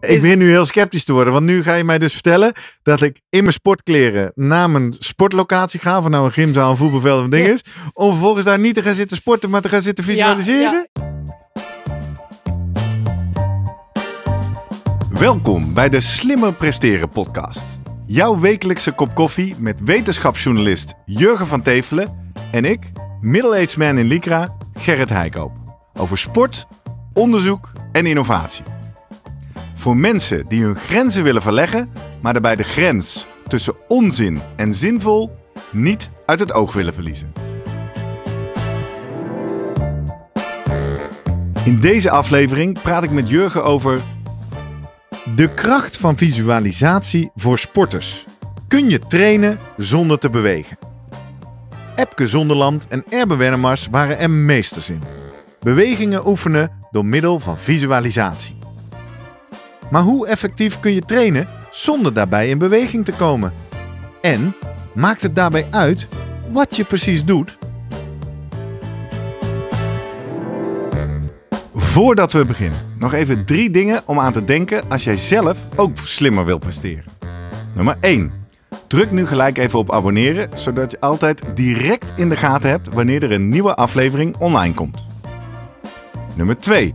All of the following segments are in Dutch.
Ik begin nu heel sceptisch te worden, want nu ga je mij dus vertellen dat ik in mijn sportkleren naar mijn sportlocatie ga, van nou een gymzaal, een voetbalveld of ding is, om vervolgens daar niet te gaan zitten sporten, maar te gaan zitten visualiseren. Welkom bij de Slimmer Presteren podcast. Jouw wekelijkse kop koffie met wetenschapsjournalist Jurgen van Tevelen en ik, middle-aged man in Lycra, Gerrit Heikoop. Over sport, onderzoek en innovatie. Voor mensen die hun grenzen willen verleggen, maar daarbij de grens tussen onzin en zinvol niet uit het oog willen verliezen. In deze aflevering praat ik met Jurgen over. De kracht van visualisatie voor sporters. Kun je trainen zonder te bewegen? Epke Zonderland en Erbe Wernemars waren er meesters in. Bewegingen oefenen door middel van visualisatie. Maar hoe effectief kun je trainen zonder daarbij in beweging te komen? En maakt het daarbij uit wat je precies doet? Voordat we beginnen, nog even drie dingen om aan te denken als jij zelf ook slimmer wil presteren. Nummer 1. Druk nu gelijk even op abonneren, zodat je altijd direct in de gaten hebt wanneer er een nieuwe aflevering online komt. Nummer 2.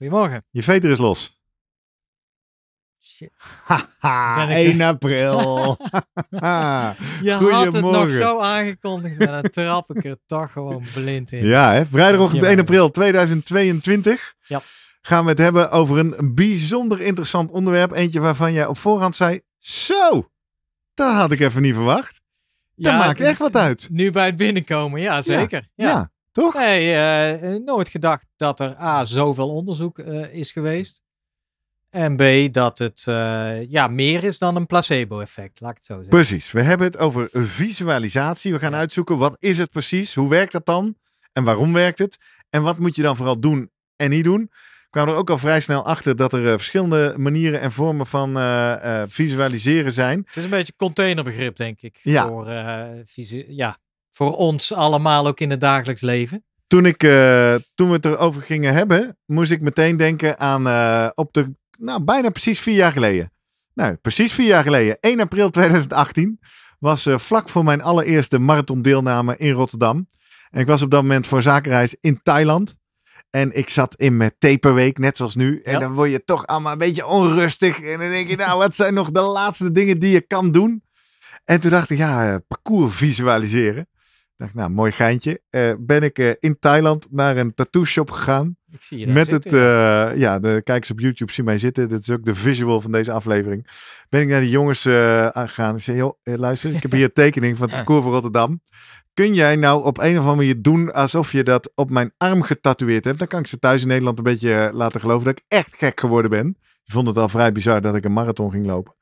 Goedemorgen. Je veter is los. Shit. 1 april. je had het nog zo aangekondigd en dan trap ik er toch gewoon blind in. Ja, hè? vrijdagochtend 1 april 2022 ja. gaan we het hebben over een bijzonder interessant onderwerp. Eentje waarvan jij op voorhand zei, zo, dat had ik even niet verwacht. Dat ja, maakt echt wat uit. Nu bij het binnenkomen, ja zeker. ja. Toch? Nee, eh, eh, nooit gedacht dat er A, zoveel onderzoek eh, is geweest. En B, dat het ja, meer is dan een placebo-effect, laat ik het zo zeggen. Precies, we hebben het over visualisatie. We gaan uitzoeken wat is het precies, hoe werkt dat dan en waarom werkt het? En wat moet je dan vooral doen en niet doen? Ik kwam er ook al vrij snel achter dat er verschillende manieren en vormen van visualiseren zijn. Het is een beetje containerbegrip, denk ik, voor visu ja, voor ons allemaal ook in het dagelijks leven? Toen, ik, eh, toen we het erover gingen hebben, moest ik meteen denken aan eh, op de, nou, bijna precies vier jaar geleden. Nou, precies vier jaar geleden, 1 april 2018, was eh, vlak voor mijn allereerste marathondeelname in Rotterdam. En ik was op dat moment voor zakenreis in Thailand. En ik zat in mijn taperweek, net zoals nu. En dan word je toch allemaal een beetje onrustig. En dan denk je, nou, wat zijn nog de laatste dingen die je kan doen? En toen dacht ik, ja, parcours visualiseren dacht, nou, mooi geintje. Eh, ben ik eh, in Thailand naar een tattoo shop gegaan. Ik zie je met het, eh, ja, de kijkers op YouTube zien mij zitten. Dit is ook de visual van deze aflevering. Ben ik naar die jongens gegaan. en zei, joh, luister, ik heb hier een tekening van het Parcours Koer van Rotterdam. Kun jij nou op een of andere manier doen alsof je dat op mijn arm getatoeëerd hebt? Dan kan ik ze thuis in Nederland een beetje laten geloven dat ik echt gek geworden ben. Die vond het al vrij bizar dat ik een marathon ging lopen.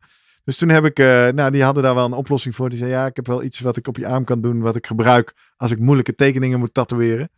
Dus toen heb ik, eh, nou, die hadden daar wel een oplossing voor. Die zei, ja, ik heb wel iets wat ik op je arm kan doen, wat ik gebruik als ik moeilijke tekeningen moet tatoeëren.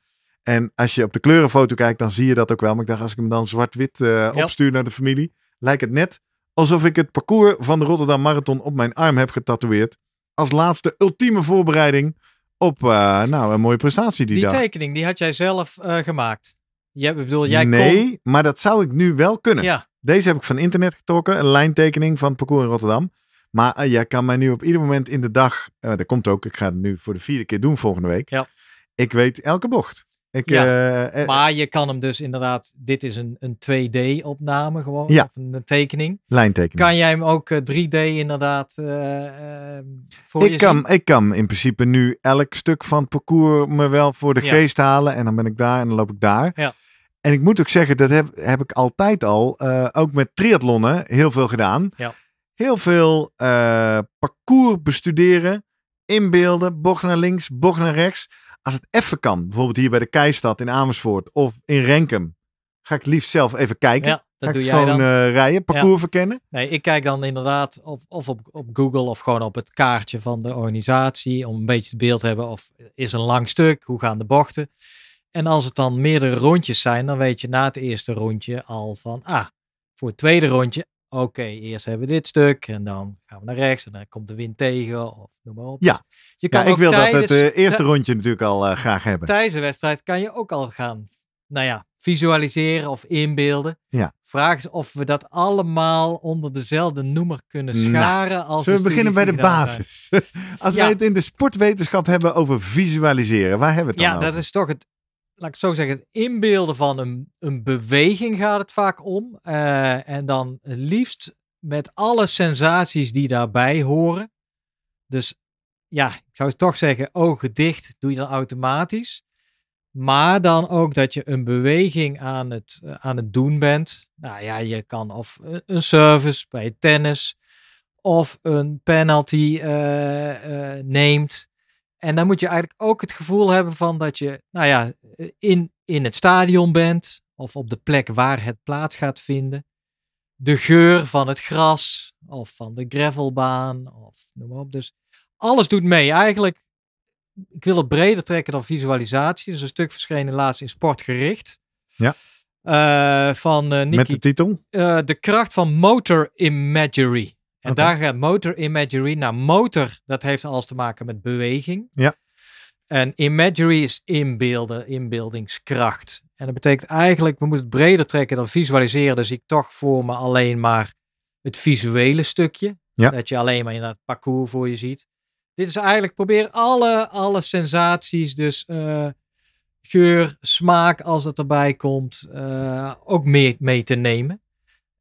En als je op de kleurenfoto kijkt, dan zie je dat ook wel. Maar ik dacht, als ik hem dan zwart-wit eh, opstuur naar de familie, lijkt het net alsof ik het parcours van de Rotterdam Marathon op mijn arm heb getatoeëerd. Als laatste ultieme voorbereiding op eh, nou, een mooie prestatie die, die tekening, die had jij zelf gemaakt? Je bedoel, jij nee, maar dat zou ik nu wel kunnen. Ja. Deze heb ik van internet getrokken. Een lijntekening van het parcours in Rotterdam. Maar eh, jij kan mij nu op ieder moment in de dag. Eh, dat komt ook. Ik ga het nu voor de vierde keer doen volgende week. Ja. Ik weet elke bocht. Ik, eh, maar je kan hem dus inderdaad. Dit is een, een 2D-opname gewoon. Of een, tekening. Lijntekening. Kan jij hem ook 3D inderdaad voor ik je kan, zien? Ik kan in principe nu elk stuk van het parcours me wel voor de geest halen. En dan ben ik daar en dan loop ik daar. Ja. En ik moet ook zeggen, dat heb, heb ik altijd al, eh, ook met triathlonnen, heel veel gedaan. Ja. Heel veel eh, parcours bestuderen, inbeelden, bocht naar links, bocht naar rechts. Als het even kan, bijvoorbeeld hier bij de Keistad in Amersfoort of in Renkum, ga ik liefst zelf even kijken. Ja. Dat doe jij gewoon dan. Eh, rijden, parcours verkennen? Nee, ik kijk dan inderdaad of, of op, op Google of gewoon op het kaartje van de organisatie. Om een beetje het beeld te hebben of is een lang stuk, hoe gaan de bochten. En als het dan meerdere rondjes zijn, dan weet je na het eerste rondje al van, ah, voor het tweede rondje, oké, eerst hebben we dit stuk en dan gaan we naar rechts en dan komt de wind tegen of noem maar op. Ja, dus je kan ja, ik wil dat het eh, eerste rondje natuurlijk al eh, graag hebben. Tijdens de wedstrijd kan je ook al gaan, nou ja, visualiseren of inbeelden. Ja. Vraag is of we dat allemaal onder dezelfde noemer kunnen nou, scharen. als zullen we beginnen bij de basis? als we het in de sportwetenschap hebben over visualiseren, waar hebben we het dan Ja, dat is toch het laat ik het zo zeggen, het inbeelden van een, een beweging gaat het vaak om. Eh, en dan liefst met alle sensaties die daarbij horen. Dus ja, ik zou toch zeggen, ogen dicht doe je dan automatisch. Maar dan ook dat je een beweging aan het, eh, aan het doen bent. Nou ja, je kan of een service bij tennis of een penalty eh, neemt. En dan moet je eigenlijk ook het gevoel hebben van dat je, nou ja, in, in het stadion bent of op de plek waar het plaats gaat vinden. De geur van het gras of van de gravelbaan of noem maar op. Dus alles doet mee. Eigenlijk, ik wil het breder trekken dan visualisatie. Dus een stuk verschenen laatst in Sportgericht. Ja. Eh, van uh, Met de titel? Eh, de kracht van motor imagery. En daar gaat motor imagery naar nou, motor. Dat heeft alles te maken met beweging. Ja. En imagery is inbeelden, inbeeldingskracht. En dat betekent eigenlijk, we moeten het breder trekken dan visualiseren. Dus ik toch voor me alleen maar het visuele stukje. Ja. Dat je alleen maar in het parcours voor je ziet. Dit is eigenlijk, probeer alle, alle sensaties, dus eh, geur, smaak als dat erbij komt, eh, ook mee, mee te nemen.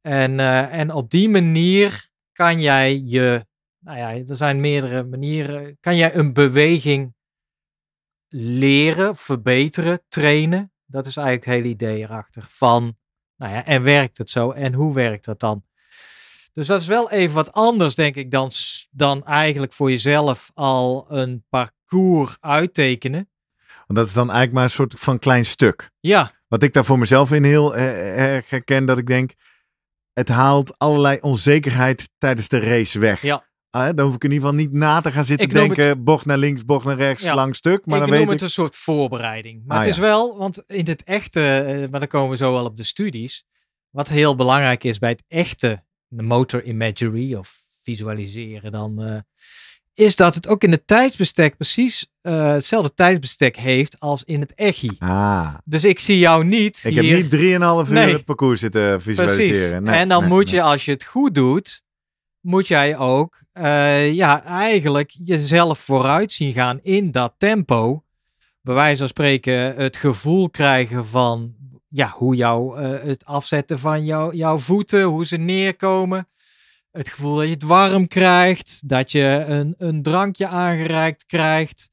En, eh, en op die manier kan jij je, nou ja, er zijn meerdere manieren, kan jij een beweging leren, verbeteren, trainen? Dat is eigenlijk het hele idee erachter van, nou ja, en werkt het zo en hoe werkt dat dan? Dus dat is wel even wat anders, denk ik, dan, dan eigenlijk voor jezelf al een parcours uittekenen. Want dat is dan eigenlijk maar een soort van klein stuk. Ja. Wat ik daar voor mezelf in heel herken, dat ik denk, het haalt allerlei onzekerheid tijdens de race weg. Ja. Ah, dan hoef ik in ieder geval niet na te gaan zitten ik denken, bocht naar links, bocht naar rechts, lang stuk. Maar ik dan noem weet het ik... een soort voorbereiding. Maar ah, het is wel, want in het echte, eh, maar dan komen we zo wel op de studies. Wat heel belangrijk is bij het echte motor imagery of visualiseren dan... Eh, is dat het ook in het tijdsbestek precies eh, hetzelfde tijdsbestek heeft als in het echi. Ah. Dus ik zie jou niet. Ik heb niet 3,5 uur nee. het parcours zitten visualiseren. Nee, en dan moet je, als je het goed doet, moet jij ook eh, ja, eigenlijk jezelf vooruit zien gaan in dat tempo. Bij wijze van spreken het gevoel krijgen van ja, hoe jou, eh, het afzetten van jou, jouw voeten, hoe ze neerkomen het gevoel dat je het warm krijgt, dat je een, een drankje aangereikt krijgt.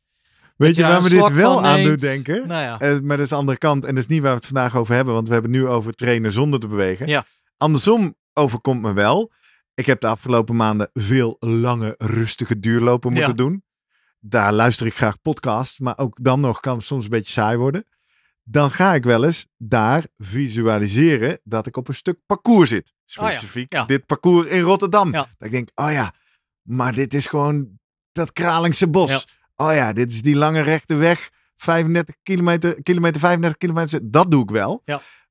Weet je, waar we dit wel aan doen denken? Nou ja. Eh, maar dat is de andere kant. En dat is niet waar we het vandaag over hebben, want we hebben het nu over trainen zonder te bewegen. Ja. Andersom overkomt me wel. Ik heb de afgelopen maanden veel lange, rustige duurlopen moeten ja. doen. Daar luister ik graag podcasts, maar ook dan nog kan het soms een beetje saai worden. Dan ga ik wel eens daar visualiseren dat ik op een stuk parcours zit. Oh specifiek oh ja, dit parcours in Rotterdam. Dat ik denk, oh ja, maar dit is gewoon dat Kralingse bos. Oh ja, dit is die lange rechte weg, 35 kilometer, kilometer 35 kilometer, dat doe ik wel.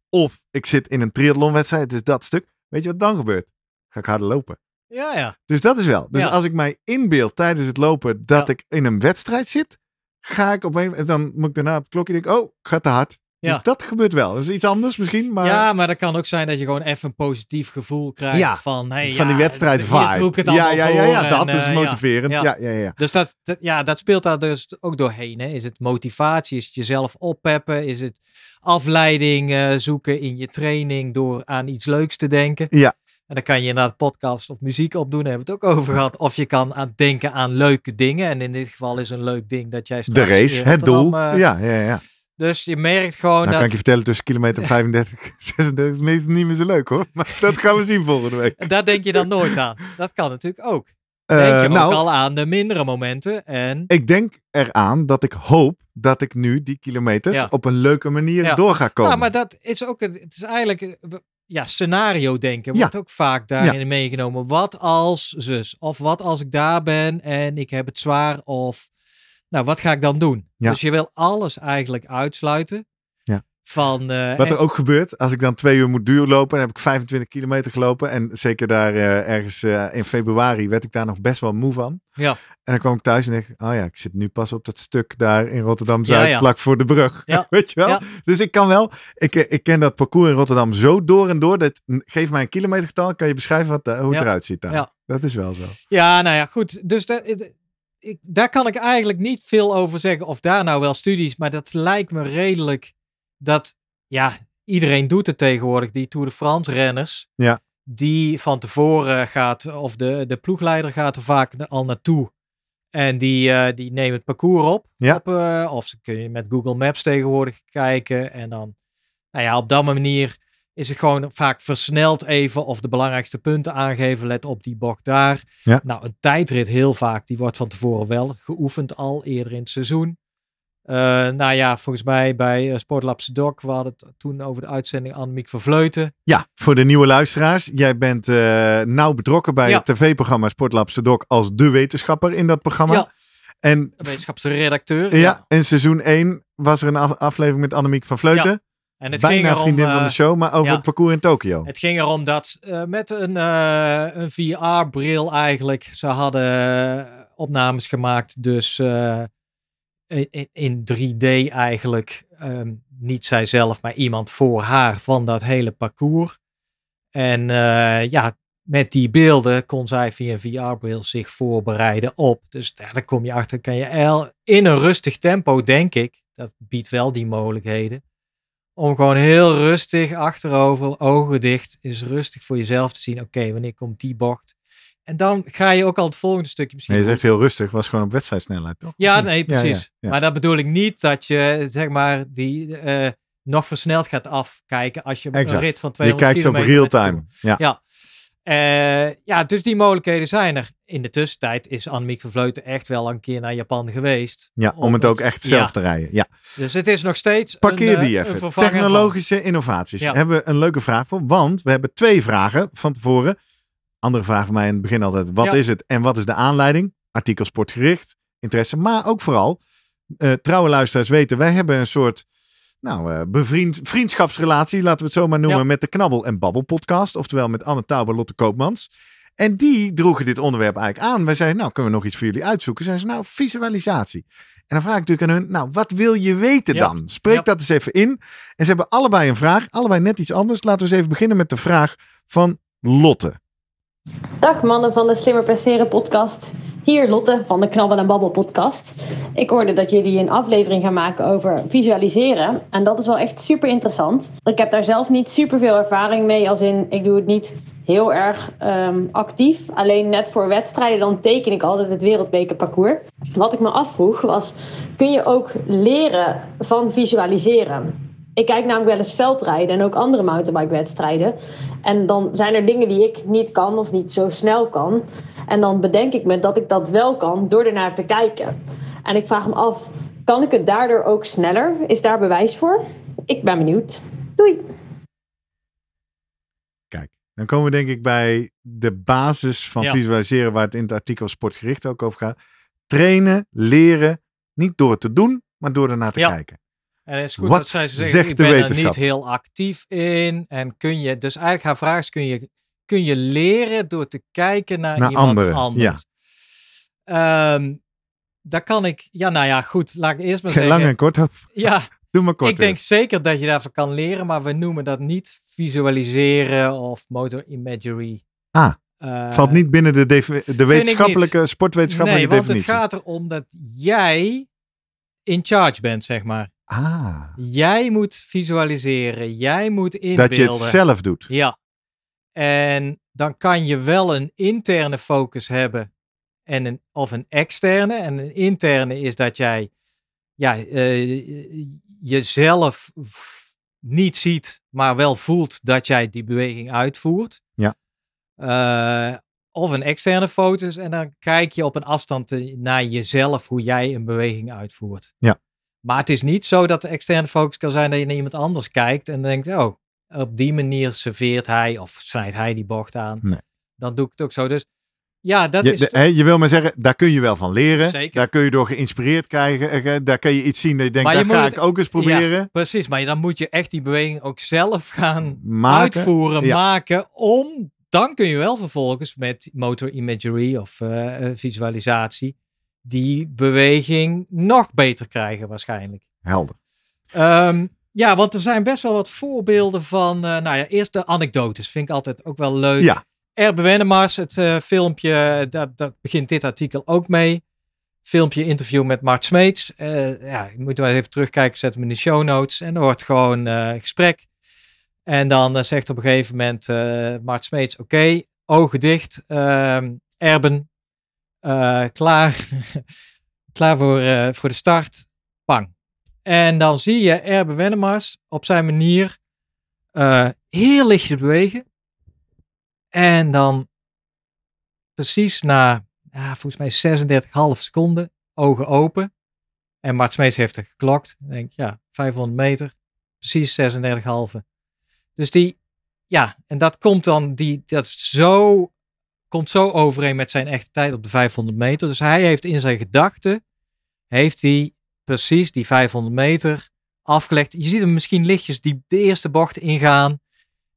Of ik zit in een triathlonwedstrijd, Is dus dat stuk. Weet je wat dan gebeurt? Ga ik harder lopen. Ja, ja. Dus dat is wel. Dus als ik mij inbeeld tijdens het lopen dat ik in een wedstrijd zit, ga ik op een en dan moet ik daarna op het klokje denken, oh, gaat te hard. Dus ja. dat gebeurt wel. Dat is iets anders misschien. Maar... Ja, maar dat kan ook zijn dat je gewoon even een positief gevoel krijgt van... Hey, van die wedstrijd vibe. Eh, ja, ja, ja, ja, dus dat is motiverend. Ja. Ja, ja, Dus dat, ja, dat speelt daar dus ook doorheen. Hè? Is het motivatie? Is het jezelf oppeppen? Is het afleiding eh, zoeken in je training door aan iets leuks te denken? Ja. En dan kan je inderdaad podcast of muziek opdoen, daar hebben we het ook over gehad. Of je kan aan denken aan leuke dingen. En in dit geval is een leuk ding dat jij straks... De race, het doel. Eh, ja, ja, ja. Dus je merkt gewoon nou, dat. dat... kan ik je vertellen, tussen kilometer 35 36 is meestal niet meer zo leuk hoor. Maar dat gaan we zien volgende week. Daar denk je dan nooit aan. Dat kan natuurlijk ook. Eh, denk je nou, ook al aan de mindere momenten en... Ik denk eraan dat ik hoop dat ik nu die kilometers op een leuke manier door ga komen. Ja, nou, maar dat is ook... Een, het is eigenlijk... Eh, ja, scenario denken wordt ook vaak daarin meegenomen. Wat als zus? Of wat als ik daar ben en ik heb het zwaar of nou, wat ga ik dan doen? Dus je wil alles eigenlijk uitsluiten. Ja. Van, eh, wat er ook gebeurt, als ik dan twee uur moet duurlopen, dan heb ik 25 kilometer gelopen. En zeker daar eh, ergens eh, in februari werd ik daar nog best wel moe van. Ja. En dan kwam ik thuis en dacht oh ja, ik zit nu pas op dat stuk daar in Rotterdam-Zuid, vlak voor de brug. Ja. Weet je wel? Dus ik kan wel, ik, ik ken dat parcours in Rotterdam zo door en door. Dat, mm, geef mij een kilometergetal, kan je beschrijven wat, hoe het eruit ziet daar. Dat is wel zo. Ja, nou ja, goed. Dus dat, ik, daar kan ik eigenlijk niet veel over zeggen. Of daar nou wel studies, maar dat lijkt me redelijk dat, ja, iedereen doet het tegenwoordig. Die Tour de France renners, ja. die van tevoren gaat, of de, de ploegleider gaat er vaak al naartoe. En die, uh, die nemen het parcours op. Ja. op eh, of ze kun je met Google Maps tegenwoordig kijken. En dan, nou ja, op dat manier is het gewoon vaak versneld even of de belangrijkste punten aangeven. Let op die bocht daar. Nou, een tijdrit heel vaak, die wordt van tevoren wel geoefend al eerder in het seizoen. Eh, nou ja, volgens mij bij eh, Sportlabse Doc, we hadden het toen over de uitzending Annemiek van Vleuten. Ja, voor de nieuwe luisteraars, jij bent uh, nauw betrokken bij het tv-programma Sportlabse Doc als de wetenschapper in dat programma. Ja. En, wetenschapsredacteur. Ja, ja, seizoen 1 was er een aflevering met Annemiek van Vleuten. En het Bijna ging vriendin van de eh, show, maar over het parcours in Tokio. Het ging erom dat eh, met een, eh, een VR-bril eigenlijk, ze hadden opnames gemaakt, dus in, in, 3D eigenlijk, ehm, niet zijzelf, maar iemand voor haar van dat hele parcours. En ja, met die beelden kon zij via een VR-bril zich voorbereiden op. Dus daar kom je achter, kan je in een rustig tempo, denk ik. Dat biedt wel die mogelijkheden om gewoon heel rustig achterover, ogen dicht, is rustig voor jezelf te zien. Oké, wanneer komt die bocht? En dan ga je ook al het volgende stukje misschien. Nee, je zegt heel rustig, was gewoon op wedstrijdsnelheid, toch? Ja, nee, precies. Maar dat bedoel ik niet dat je, zeg maar, die eh, nog versneld gaat afkijken als je een rit van twee kilometer... Je kijkt op real-time. Ja. Eh, ja, dus die mogelijkheden zijn er. In de tussentijd is Annemiek van Vleuten echt wel een keer naar Japan geweest. Ja, om, het ook echt zelf te rijden. Ja. Dus het is nog steeds. Parkeer eh, een, die even. Technologische innovaties. Ja. Hebben we een leuke vraag voor? Want we hebben twee vragen van tevoren. Andere vraag van mij in het begin altijd: wat is het en wat is de aanleiding? Artikel sportgericht, interesse, maar ook vooral. Uh, trouwe luisteraars weten, wij hebben een soort nou, uh, bevriend, vriendschapsrelatie, laten we het zo maar noemen, met de Knabbel en Babbel podcast. Oftewel met Anne Tauber, Lotte Koopmans. En die droegen dit onderwerp eigenlijk aan. Wij zeiden, nou, kunnen we nog iets voor jullie uitzoeken? Zeiden ze, nou, visualisatie. En dan vraag ik natuurlijk aan hun, nou, wat wil je weten dan? Spreek dat eens even in. En ze hebben allebei een vraag, allebei net iets anders. Laten we eens even beginnen met de vraag van Lotte. Dag mannen van de Slimmer Presteren podcast. Hier Lotte van de Knabbel en Babbel podcast. Ik hoorde dat jullie een aflevering gaan maken over visualiseren. En dat is wel echt super interessant. Ik heb daar zelf niet super veel ervaring mee, als in ik doe het niet heel erg ehm, actief. Alleen net voor wedstrijden dan teken ik altijd het wereldbekerparcours. Wat ik me afvroeg was, kun je ook leren van visualiseren? ik kijk namelijk wel eens veldrijden en ook andere mountainbikewedstrijden, En dan zijn er dingen die ik niet kan of niet zo snel kan. En dan bedenk ik me dat ik dat wel kan door ernaar te kijken. En ik vraag me af, kan ik het daardoor ook sneller? Is daar bewijs voor? Ik ben benieuwd. Doei! Kijk, dan komen we denk ik bij de basis van visualiseren, waar het in het artikel Sportgericht ook over gaat. Trainen, leren, niet door het te doen, maar door ernaar te kijken het goed Wat dat zij ze ik ben er niet heel actief in. En kun je, dus eigenlijk haar vraag is, kun je, kun je leren door te kijken naar, iemand anders? Ja. Ehm, daar kan ik, ja nou ja, goed, laat ik eerst maar zeggen. Lang en kort. Op. Ja. Doe maar kort. Ik denk zeker dat je daarvan kan leren, maar we noemen dat niet visualiseren of motor imagery. Ah. Eh, valt niet binnen de, de wetenschappelijke, sportwetenschappelijke nee, definitie. Nee, want het gaat erom dat jij in charge bent, zeg maar. Ah. Jij moet visualiseren, jij moet inbeelden. Dat je het zelf doet. Ja. En dan kan je wel een interne focus hebben en een, of een externe. En een interne is dat jij ja, eh, jezelf niet ziet, maar wel voelt dat jij die beweging uitvoert. Ja. Eh, of een externe focus, en dan kijk je op een afstand naar jezelf hoe jij een beweging uitvoert. Ja. Maar het is niet zo dat de externe focus kan zijn dat je naar iemand anders kijkt en denkt, oh, op die manier serveert hij of snijdt hij die bocht aan. Nee. Dan doe ik het ook zo. Dus ja, dat je, is. je wil maar zeggen, daar kun je wel van leren. Zeker. Daar kun je door geïnspireerd krijgen. Eh, daar kun je iets zien dat je je ga ik ook eens proberen. precies, maar dan moet je echt die beweging ook zelf gaan uitvoeren, maken. Om, dan kun je wel vervolgens met motor imagery of eh, eh, visualisatie die beweging nog beter krijgen waarschijnlijk. Helder. Ehm, ja, want er zijn best wel wat voorbeelden van, uh, nou ja, eerst de anekdotes vind ik altijd ook wel leuk. Ja. Erbe Wennemars, het eh, filmpje, eh, daar, begint dit artikel ook mee. Filmpje interview met Mart Smeets. Uh, ja, ik moet wel even terugkijken, zet hem in de show notes. En er wordt gewoon gesprek. En dan zegt op een gegeven moment Mart Smeets, oké, ogen dicht. Ehm, Erben, eh, klaar, klaar voor, eh, voor de start. Pang. En dan zie je Erbe Wennemars op zijn manier eh, heel lichtjes bewegen. En dan precies na, ja, volgens mij 36,5 seconden, ogen open. En Mart Smeets heeft er geklokt. denk, ja, 500 meter, precies 36,5. Dus die, ja, en dat komt dan, die, dat is zo komt zo overeen met zijn echte tijd op de 500 meter. Dus hij heeft in zijn gedachten, heeft hij precies die 500 meter afgelegd. Je ziet hem misschien lichtjes die de eerste bocht ingaan. Het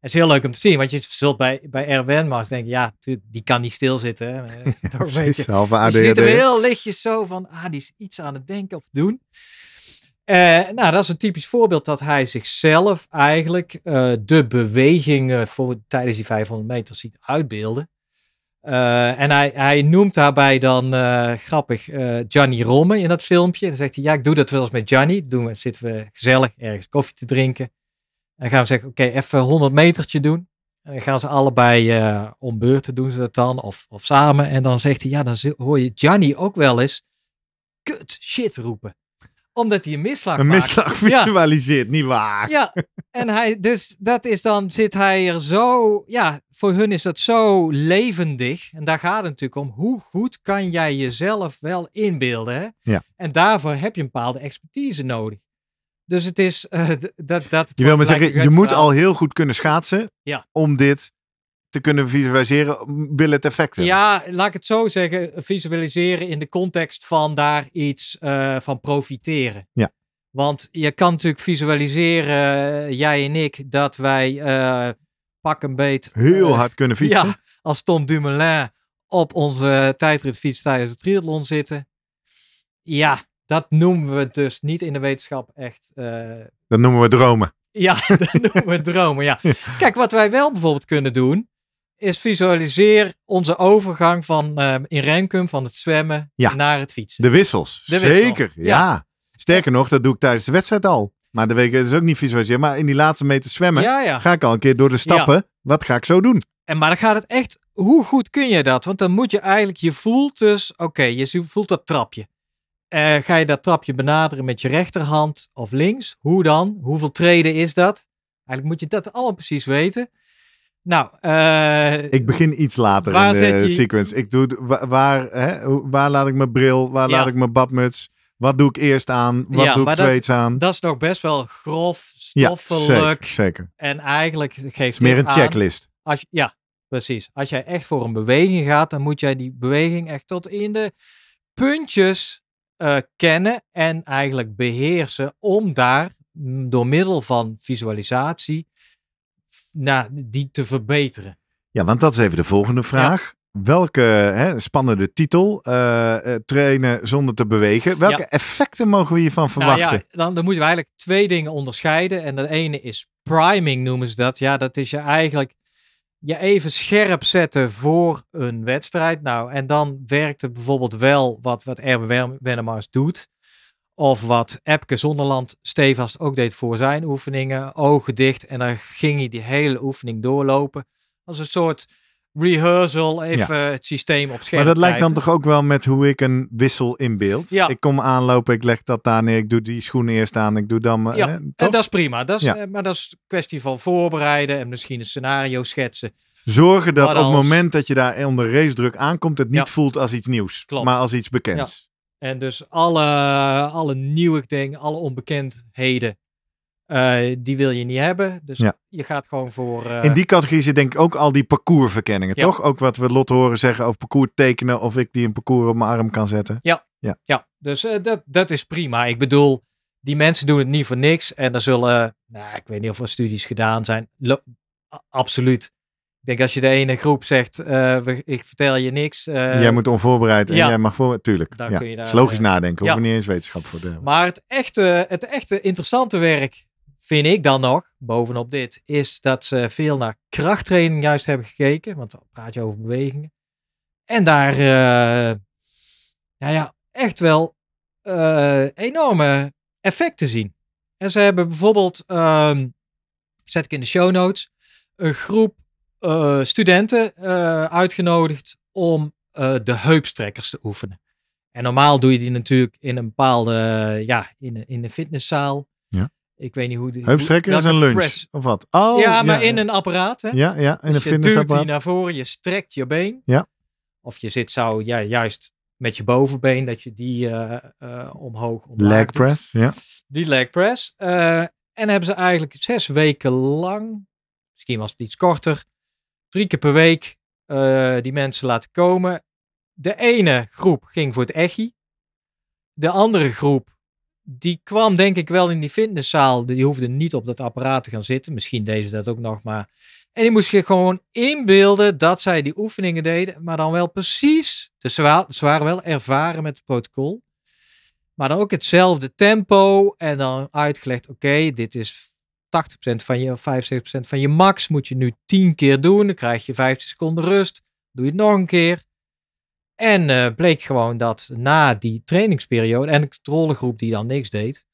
is heel leuk om te zien, want je zult bij, bij Erwin maar eens denken, ja, die kan niet stilzitten. Hè. Eh, ja, Je ziet hem heel lichtjes zo van, ah, die is iets aan het denken of doen. Eh, nou, dat is een typisch voorbeeld dat hij zichzelf eigenlijk eh, de bewegingen voor, tijdens die 500 meter ziet uitbeelden. Eh, en hij, noemt daarbij dan eh, grappig uh, Johnny Romme in dat filmpje. En dan zegt hij, ja, ik doe dat wel eens met Johnny. Dan we, zitten we gezellig ergens koffie te drinken. En dan gaan we zeggen, oké, even 100 metertje doen. En dan gaan ze allebei om beurten doen ze dat dan, of, of samen. En dan zegt hij, ja, dan hoor je Johnny ook wel eens kut shit roepen omdat hij een misslag een visualiseert, niet waar. Ja, en hij, dus dat is dan, zit hij er zo, ja, voor hun is dat zo levendig. En daar gaat het natuurlijk om, hoe goed kan jij jezelf wel inbeelden? Hè? Ja. En daarvoor heb je een bepaalde expertise nodig. Dus het is eh, dat, dat. Je wil maar zeggen, je moet al heel goed kunnen schaatsen ja. om dit te kunnen visualiseren, wil het effect hebben. Ja, laat ik het zo zeggen. Visualiseren in de context van daar iets eh, van profiteren. Ja. Want je kan natuurlijk visualiseren, eh, jij en ik, dat wij eh, pak een beet... Heel hard kunnen fietsen. Ja, als Tom Dumoulin op onze tijdritfiets tijdens het triathlon zitten. Ja, dat noemen we dus niet in de wetenschap echt... Dat noemen we dromen. Ja, dat noemen we dromen, ja. Kijk, wat wij wel bijvoorbeeld kunnen doen, is visualiseer onze overgang van ehm, in Renkum van het zwemmen naar het fietsen. De wissels. Zeker, ja. Sterker nog, dat doe ik tijdens de wedstrijd al. Maar de week is ook niet visualiseren. Maar in die laatste meter zwemmen ga ik al een keer door de stappen. Wat ga ik zo doen? En maar dan gaat het echt. Hoe goed kun je dat? Want dan moet je eigenlijk. Je voelt dus. Oké, je voelt dat trapje. Eh, ga je dat trapje benaderen met je rechterhand of links? Hoe dan? Hoeveel treden is dat? Eigenlijk moet je dat allemaal precies weten. Nou, uh, ik begin iets later in de sequence. Ik doe waar, waar, hè, waar laat ik mijn bril, waar laat ik mijn badmuts, wat doe ik eerst aan, wat ja, doe ik tweede aan. Dat is nog best wel grof, stoffelijk. Ja, zeker, zeker. En eigenlijk geeft meer een checklist. als, ja, precies. Als jij echt voor een beweging gaat, dan moet jij die beweging echt tot in de puntjes eh, kennen en eigenlijk beheersen om daar mm, door middel van visualisatie nou, die te verbeteren. Ja, want dat is even de volgende vraag. Welke hè, spannende titel, eh, eh, trainen zonder te bewegen. Welke effecten mogen we hiervan nou verwachten? ja, dan, dan moeten we eigenlijk twee dingen onderscheiden. En de ene is priming, noemen ze dat. Ja, dat is je eigenlijk je even scherp zetten voor een wedstrijd. Nou, en dan werkt het bijvoorbeeld wel wat, wat Erwin Wennemars doet. Of wat Epke Zonderland stevast ook deed voor zijn oefeningen. Ogen dicht. En dan ging hij die hele oefening doorlopen. Als een soort rehearsal. Even het systeem op scherm Maar dat lijkt dan toch ook wel met hoe ik een wissel inbeeld. Ja. Ik kom aanlopen. Ik leg dat daar neer. Ik doe die schoen eerst aan. Ik doe dan... Ja, en dat is prima. Dat is, eh, Maar dat is een kwestie van voorbereiden. En misschien een scenario schetsen. Zorgen dat op het moment dat je daar onder race druk aankomt, het niet voelt als iets nieuws, maar als iets bekends. En dus alle, alle nieuwe dingen, alle onbekendheden, eh, die wil je niet hebben. Dus ja. je gaat gewoon voor. Eh, In die categorie zit denk ik ook al die parcoursverkenningen, toch? Ook wat we Lot horen zeggen over parcours tekenen, of ik die een parcours op mijn arm kan zetten. Ja, ja. ja. dus eh, dat, dat is prima. Ik bedoel, die mensen doen het niet voor niks. En er zullen, nou, ik weet niet of er studies gedaan zijn. absoluut denk als je de ene groep zegt, eh, we, ik vertel je niks. Eh, jij moet onvoorbereid en jij mag voor, tuurlijk. Dan ja. kun je daar, is logisch eh, nadenken, Of ja. niet eens wetenschap voor de. Maar het echte, het echte interessante werk, vind ik dan nog, bovenop dit, is dat ze veel naar krachttraining juist hebben gekeken, want dan praat je over bewegingen. En daar, nou ja, echt wel enorme effecten zien. En ze hebben bijvoorbeeld, ehm, zet ik in de show notes, een groep eh, studenten eh, uitgenodigd om eh, de heupstrekkers te oefenen. En normaal doe je die natuurlijk in een bepaalde, ja, in een, in een fitnesszaal. Ja. Ik weet niet hoe... heupstrekkers Heupstrekker is een lunch, of wat? Oh, ja, maar in een apparaat. Hè? Ja, ja, in dus een je duwt die naar voren, je strekt je been. Ja. Of je zit zo ja, juist met je bovenbeen, dat je die omhoog, Leg press, ja. Die leg press. en hebben ze eigenlijk zes weken lang, misschien was het iets korter, drie keer per week eh, die mensen laten komen. De ene groep ging voor het echi. De andere groep, die kwam denk ik wel in die fitnesszaal. Die hoefde niet op dat apparaat te gaan zitten. Misschien deden ze dat ook nog, maar... En die moest je gewoon inbeelden dat zij die oefeningen deden, maar dan wel precies. Dus ze, waren wel ervaren met het protocol. Maar dan ook hetzelfde tempo en dan uitgelegd, oké, dit is 80% van je, 75% van je max moet je nu 10 keer doen. Dan krijg je 15 seconden rust. Doe je het nog een keer. En eh, bleek gewoon dat na die trainingsperiode en de controlegroep die dan niks deed.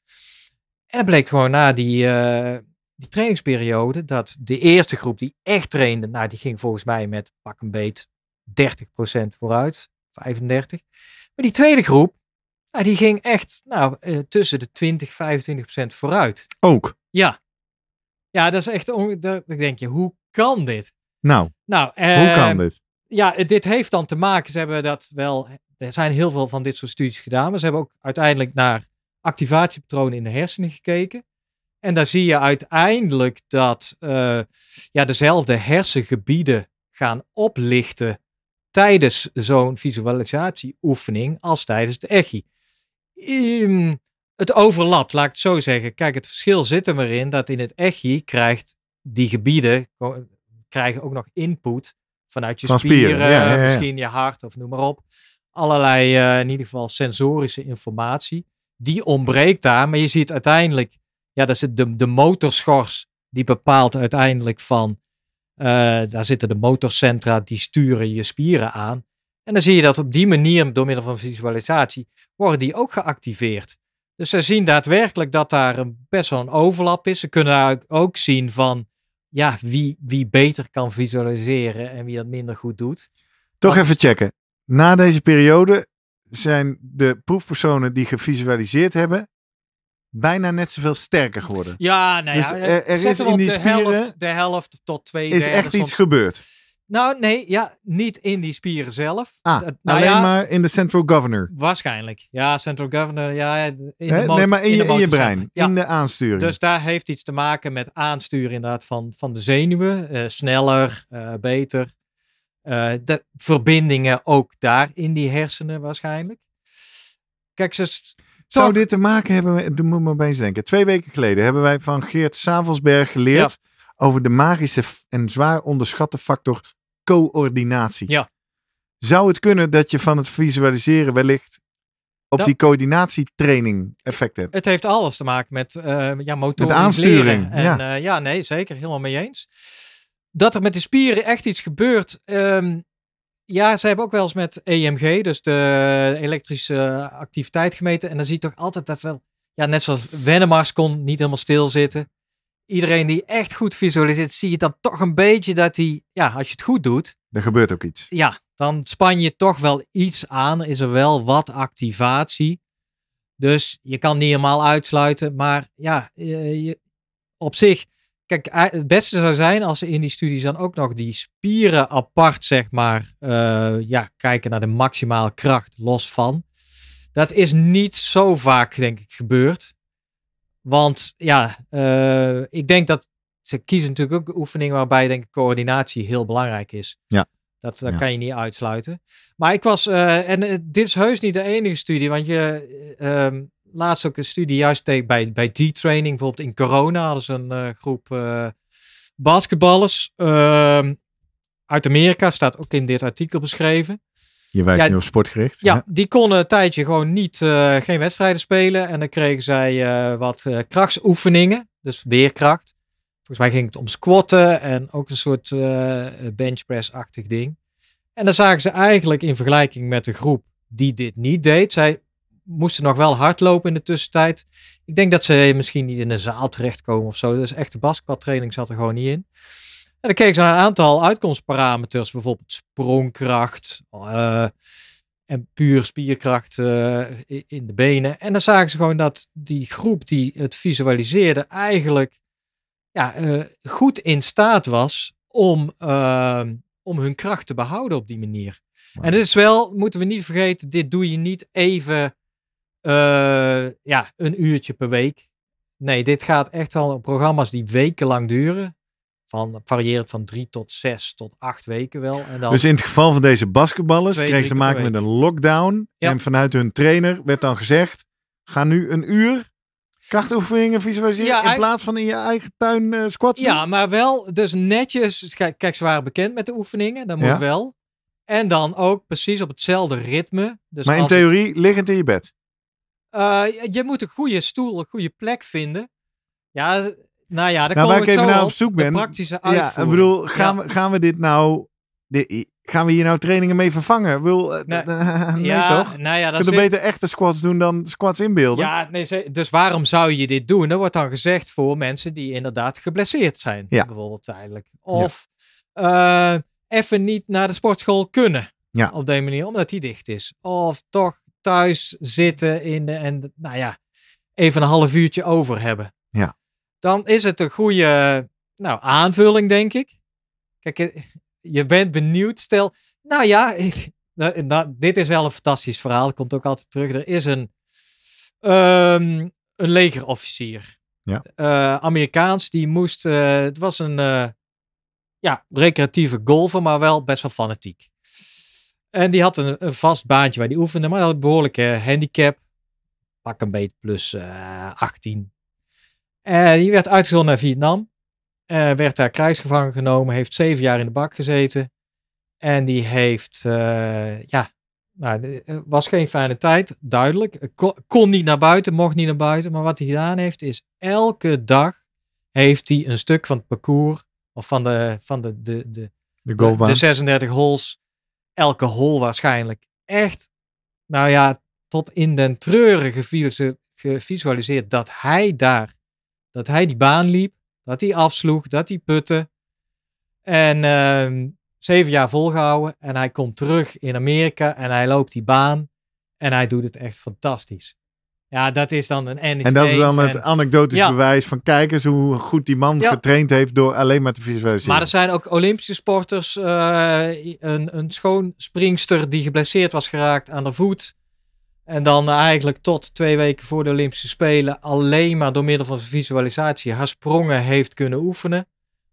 En het bleek gewoon na die, uh, die trainingsperiode dat de eerste groep die echt trainde, nou die ging volgens mij met pak een beet 30% vooruit, 35%. Maar die tweede groep, nou, die ging echt nou, eh, tussen de 20 25% vooruit. Ook? Ja. Ja, dat is echt. ik denk je, hoe kan dit? Nou, nou hoe kan ehm, dit? Ja, dit heeft dan te maken. Ze hebben dat wel. Er zijn heel veel van dit soort studies gedaan. Maar ze hebben ook uiteindelijk naar activatiepatronen in de hersenen gekeken. En daar zie je uiteindelijk dat eh, ja, dezelfde hersengebieden gaan oplichten tijdens zo'n visualisatieoefening als tijdens de echi. Um, het overlapt, laat ik het zo zeggen. Kijk, het verschil zit er maar in dat in het ECHI krijgt die gebieden krijgen ook nog input vanuit je spieren, misschien je hart of noem maar op. Allerlei, eh, in ieder geval, sensorische informatie. Die ontbreekt daar, maar je ziet uiteindelijk, ja, dat zit de, de motorschors, die bepaalt uiteindelijk van, eh, daar zitten de motorcentra, die sturen je spieren aan. En dan zie je dat op die manier, door middel van visualisatie, worden die ook geactiveerd. Dus ze zien daadwerkelijk dat daar een, best wel een overlap is. Ze kunnen daar ook zien van ja, wie, wie beter kan visualiseren en wie dat minder goed doet. Toch even checken. Na deze periode zijn de proefpersonen die gevisualiseerd hebben bijna net zoveel sterker geworden. Ja, nou ja, dus er, er is in die de, helft, de helft tot twee Is echt iets gebeurd. Nou, nee, ja, niet in die spieren zelf. Ah, nou alleen maar in de central governor. Waarschijnlijk. Ja, central governor, ja. In de motor, nee, maar in, je, brein, in de aansturing. Dus daar heeft iets te maken met aansturen inderdaad van, van de zenuwen. Eh, sneller, eh, beter. Eh, de verbindingen ook daar in die hersenen waarschijnlijk. Kijk, ze... Zou dit te maken hebben met, moet maar eens denken. Twee weken geleden hebben wij van Geert Savelsberg geleerd... over de magische en zwaar onderschatte factor coördinatie. Ja. Zou het kunnen dat je van het visualiseren wellicht op die coördinatietraining effect hebt? Het heeft alles te maken met uh, ja, motorisch aansturing. En, ja. Eh, ja, nee, zeker. Helemaal mee eens. Dat er met de spieren echt iets gebeurt. Ehm, ja, ze hebben ook wel eens met EMG, dus de elektrische activiteit gemeten. En dan zie je toch altijd dat wel, ja, net zoals Wennemars kon niet helemaal stilzitten iedereen die echt goed visualiseert, zie je dan toch een beetje dat die, ja, als je het goed doet. dan gebeurt ook iets. Ja, dan span je toch wel iets aan. Is er wel wat activatie. Dus je kan niet helemaal uitsluiten. Maar ja, eh, je, op zich. Kijk, eh, het beste zou zijn als ze in die studies dan ook nog die spieren apart, zeg maar, eh, ja, kijken naar de maximale kracht los van. Dat is niet zo vaak, denk ik, gebeurd. Want ja, eh, ik denk dat ze kiezen natuurlijk ook oefeningen waarbij denk ik coördinatie heel belangrijk is. Ja. Dat, dat kan je niet uitsluiten. Maar ik was, eh, en eh, dit is heus niet de enige studie, want je ehm, laatst ook een studie juist bij, bij D-training, bijvoorbeeld in corona als een groep basketballers ehm, uit Amerika, staat ook in dit artikel beschreven. Je wijst ja, nu op sportgericht. Ja, ja, die konden een tijdje gewoon niet, eh, geen wedstrijden spelen. En dan kregen zij eh, wat eh, krachtsoefeningen. Dus weerkracht. Volgens mij ging het om squatten en ook een soort benchpress-achtig ding. En dan zagen ze eigenlijk in vergelijking met de groep die dit niet deed. Zij moesten nog wel hardlopen in de tussentijd. Ik denk dat ze misschien niet in een zaal terechtkomen of zo. Dus echte basketbaltraining zat er gewoon niet in. En dan keken ze naar een aantal uitkomstparameters, bijvoorbeeld sprongkracht eh, en puur spierkracht eh, in de benen. En dan zagen ze gewoon dat die groep die het visualiseerde eigenlijk ja, eh, goed in staat was om, ehm, om hun kracht te behouden op die manier. En dit is wel, moeten we niet vergeten, dit doe je niet even ja, een uurtje per week. Nee, dit gaat echt al om programma's die wekenlang duren van varieert van drie tot zes tot acht weken wel. En dan dus in het geval van deze basketballers twee, kreeg te maken met een lockdown. En vanuit hun trainer werd dan gezegd, ga nu een uur krachtoefeningen visualiseren in plaats van in je eigen tuin uh, Ja, maar wel dus netjes. Kijk, ze waren bekend met de oefeningen, dat moet wel. En dan ook precies op hetzelfde ritme. Dus maar in theorie liggend in je bed? Eh, je moet een goede stoel, een goede plek vinden. Ja, nou ja, daar nou, we ik op praktische uitvoering. Ja, ik bedoel, gaan, we, gaan we dit nou... gaan we hier nou trainingen mee vervangen? Wil, eh, nee, ja, toch? Nou kunnen beter echte squats doen dan squats inbeelden? Ja, nee, dus waarom zou je dit doen? Dat wordt dan gezegd voor mensen die inderdaad geblesseerd zijn. Bijvoorbeeld tijdelijk. Of eh, even niet naar de sportschool kunnen. Op deze manier, omdat die dicht is. Of toch thuis zitten in de, en nou ja, even een half uurtje over hebben dan is het een goede nou, aanvulling, denk ik. Kijk, eh, je bent benieuwd. Stel, nou ja, nou, eh, nou, dit is wel een fantastisch verhaal. Komt ook altijd terug. Er is een, ehm, een legerofficier. Ja. Eh, Amerikaans, die moest. het was een ja, recreatieve golfer, maar wel best wel fanatiek. En die had een, vast baantje waar die oefende, maar dat had een behoorlijke handicap. Pak een beetje plus 18, en eh, die werd uitgezonden naar Vietnam. Eh, werd daar krijgsgevangen genomen, heeft zeven jaar in de bak gezeten. En die heeft, uh, ja, nou, was geen fijne tijd, duidelijk. Kon, niet naar buiten, mocht niet naar buiten. Maar wat hij gedaan heeft, is elke dag heeft hij een stuk van het parcours, of van de, van de, de, de, de, de 36 holes, elke hol waarschijnlijk, echt, nou ja, tot in den treuren gevisualiseerd dat hij daar dat hij die baan liep, dat hij afsloeg, dat hij putte. En ehm, zeven jaar volgehouden en hij komt terug in Amerika en hij loopt die baan en hij doet het echt fantastisch. Ja, dat is dan een NSB. En dat is dan het anekdotisch bewijs van kijk eens hoe goed die man getraind heeft door alleen maar te visualiseren. Maar er zijn ook Olympische sporters, eh, een, een schoonspringster die geblesseerd was geraakt aan de voet. En dan eigenlijk tot twee weken voor de Olympische Spelen alleen maar door middel van visualisatie haar sprongen heeft kunnen oefenen.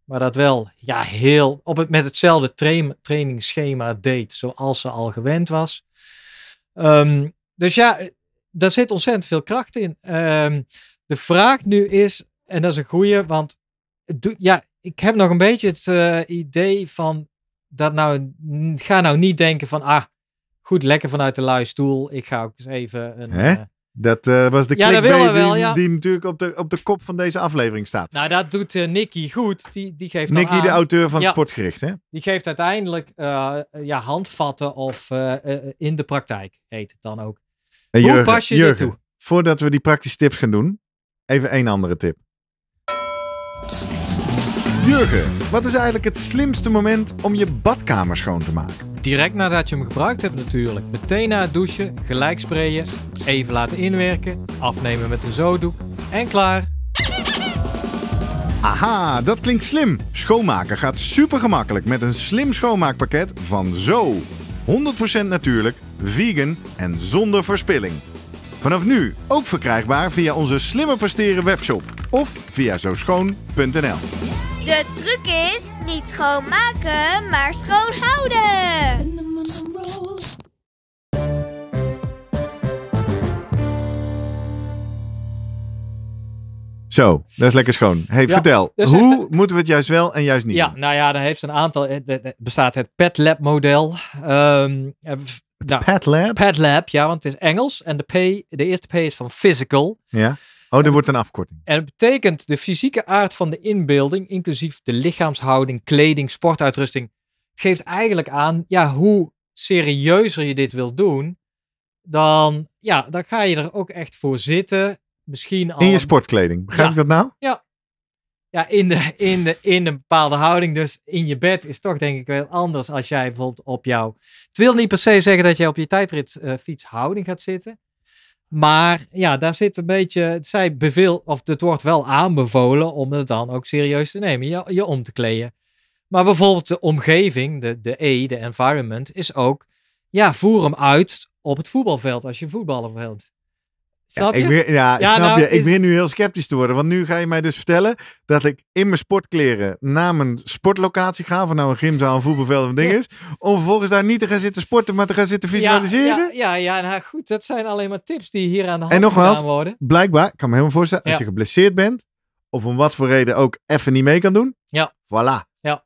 Maar dat wel ja, heel op het, met hetzelfde trainingsschema deed zoals ze al gewend was. Ehm, dus ja, eh, daar zit ontzettend veel kracht in. Ehm, de vraag nu is, en dat is een goede, want ja, ik heb nog een beetje het eh, idee van dat nou, ga nou niet denken van, ah, goed, lekker vanuit de lui stoel. Ik ga ook eens even een... Eh, eh, dat was de ja, die, ja. die, natuurlijk op de, op de kop van deze aflevering staat. Nou, dat doet uh, Nicky goed. Die, die geeft Nicky, de auteur van Sportgericht, hè? Die geeft uiteindelijk ja, handvatten of in de praktijk, heet het dan ook. Hoe pas je Jurgen, dit toe? Voordat we die praktische tips gaan doen, even één andere tip. Jurgen, wat is eigenlijk het slimste moment om je badkamer schoon te maken? Direct nadat je hem gebruikt hebt natuurlijk. Meteen na het douchen, gelijk sprayen, even laten inwerken, afnemen met een zodoek en klaar. Aha, dat klinkt slim. Schoonmaken gaat super gemakkelijk met een slim schoonmaakpakket van Zo. 100% natuurlijk, vegan en zonder verspilling. Vanaf nu ook verkrijgbaar via onze slimme presteren webshop of via zo schoon.nl. De truc is niet schoonmaken, maar schoonhouden. Zo, dat is lekker schoon. Hey, vertel, dus hoe moeten we het juist wel en juist niet? Ja, nou ja, er heeft een aantal. Er eh, bestaat het Pet Lab model. Um, ehm, eh, nou, Pet Lab? Pet Lab, ja, want het is Engels. En de, P, de eerste P is van physical. Ja. Oh, er wordt een afkorting. En het betekent de fysieke aard van de inbeelding, inclusief de lichaamshouding, kleding, sportuitrusting. Het geeft eigenlijk aan, ja, hoe serieuzer je dit wilt doen, dan, ja, dan ga je er ook echt voor zitten. Misschien al... In je sportkleding, begrijp ik dat nou? Ja. Ja, in, de, in, de, in een bepaalde houding. Dus in je bed is toch denk ik wel anders als jij bijvoorbeeld op jouw. Het wil niet per se zeggen dat jij op je tijdritfiets eh, uh, houding gaat zitten. Maar ja, daar zit een beetje. Zij beveel, of het wordt wel aanbevolen om het dan ook serieus te nemen, je, je om te kleden. Maar bijvoorbeeld de omgeving, de, de E, de environment, is ook. Ja, voer hem uit op het voetbalveld als je voetballer bent. Snap je? Ja, ik begin, snap nou, je. Ik begin nu heel sceptisch te worden. Want nu ga je mij dus vertellen dat ik in mijn sportkleren naar mijn sportlocatie ga. Van nou een gymzaal, een voetbalveld of ding is. Om vervolgens daar niet te gaan zitten sporten, maar te gaan zitten visualiseren. Ja, ja, ja nou goed. Dat zijn alleen maar tips die hier aan de hand en nogmaals, worden. blijkbaar, ik kan me helemaal voorstellen, als je geblesseerd bent. Of om wat voor reden ook even niet mee kan doen. Ja. Voilà. Ja.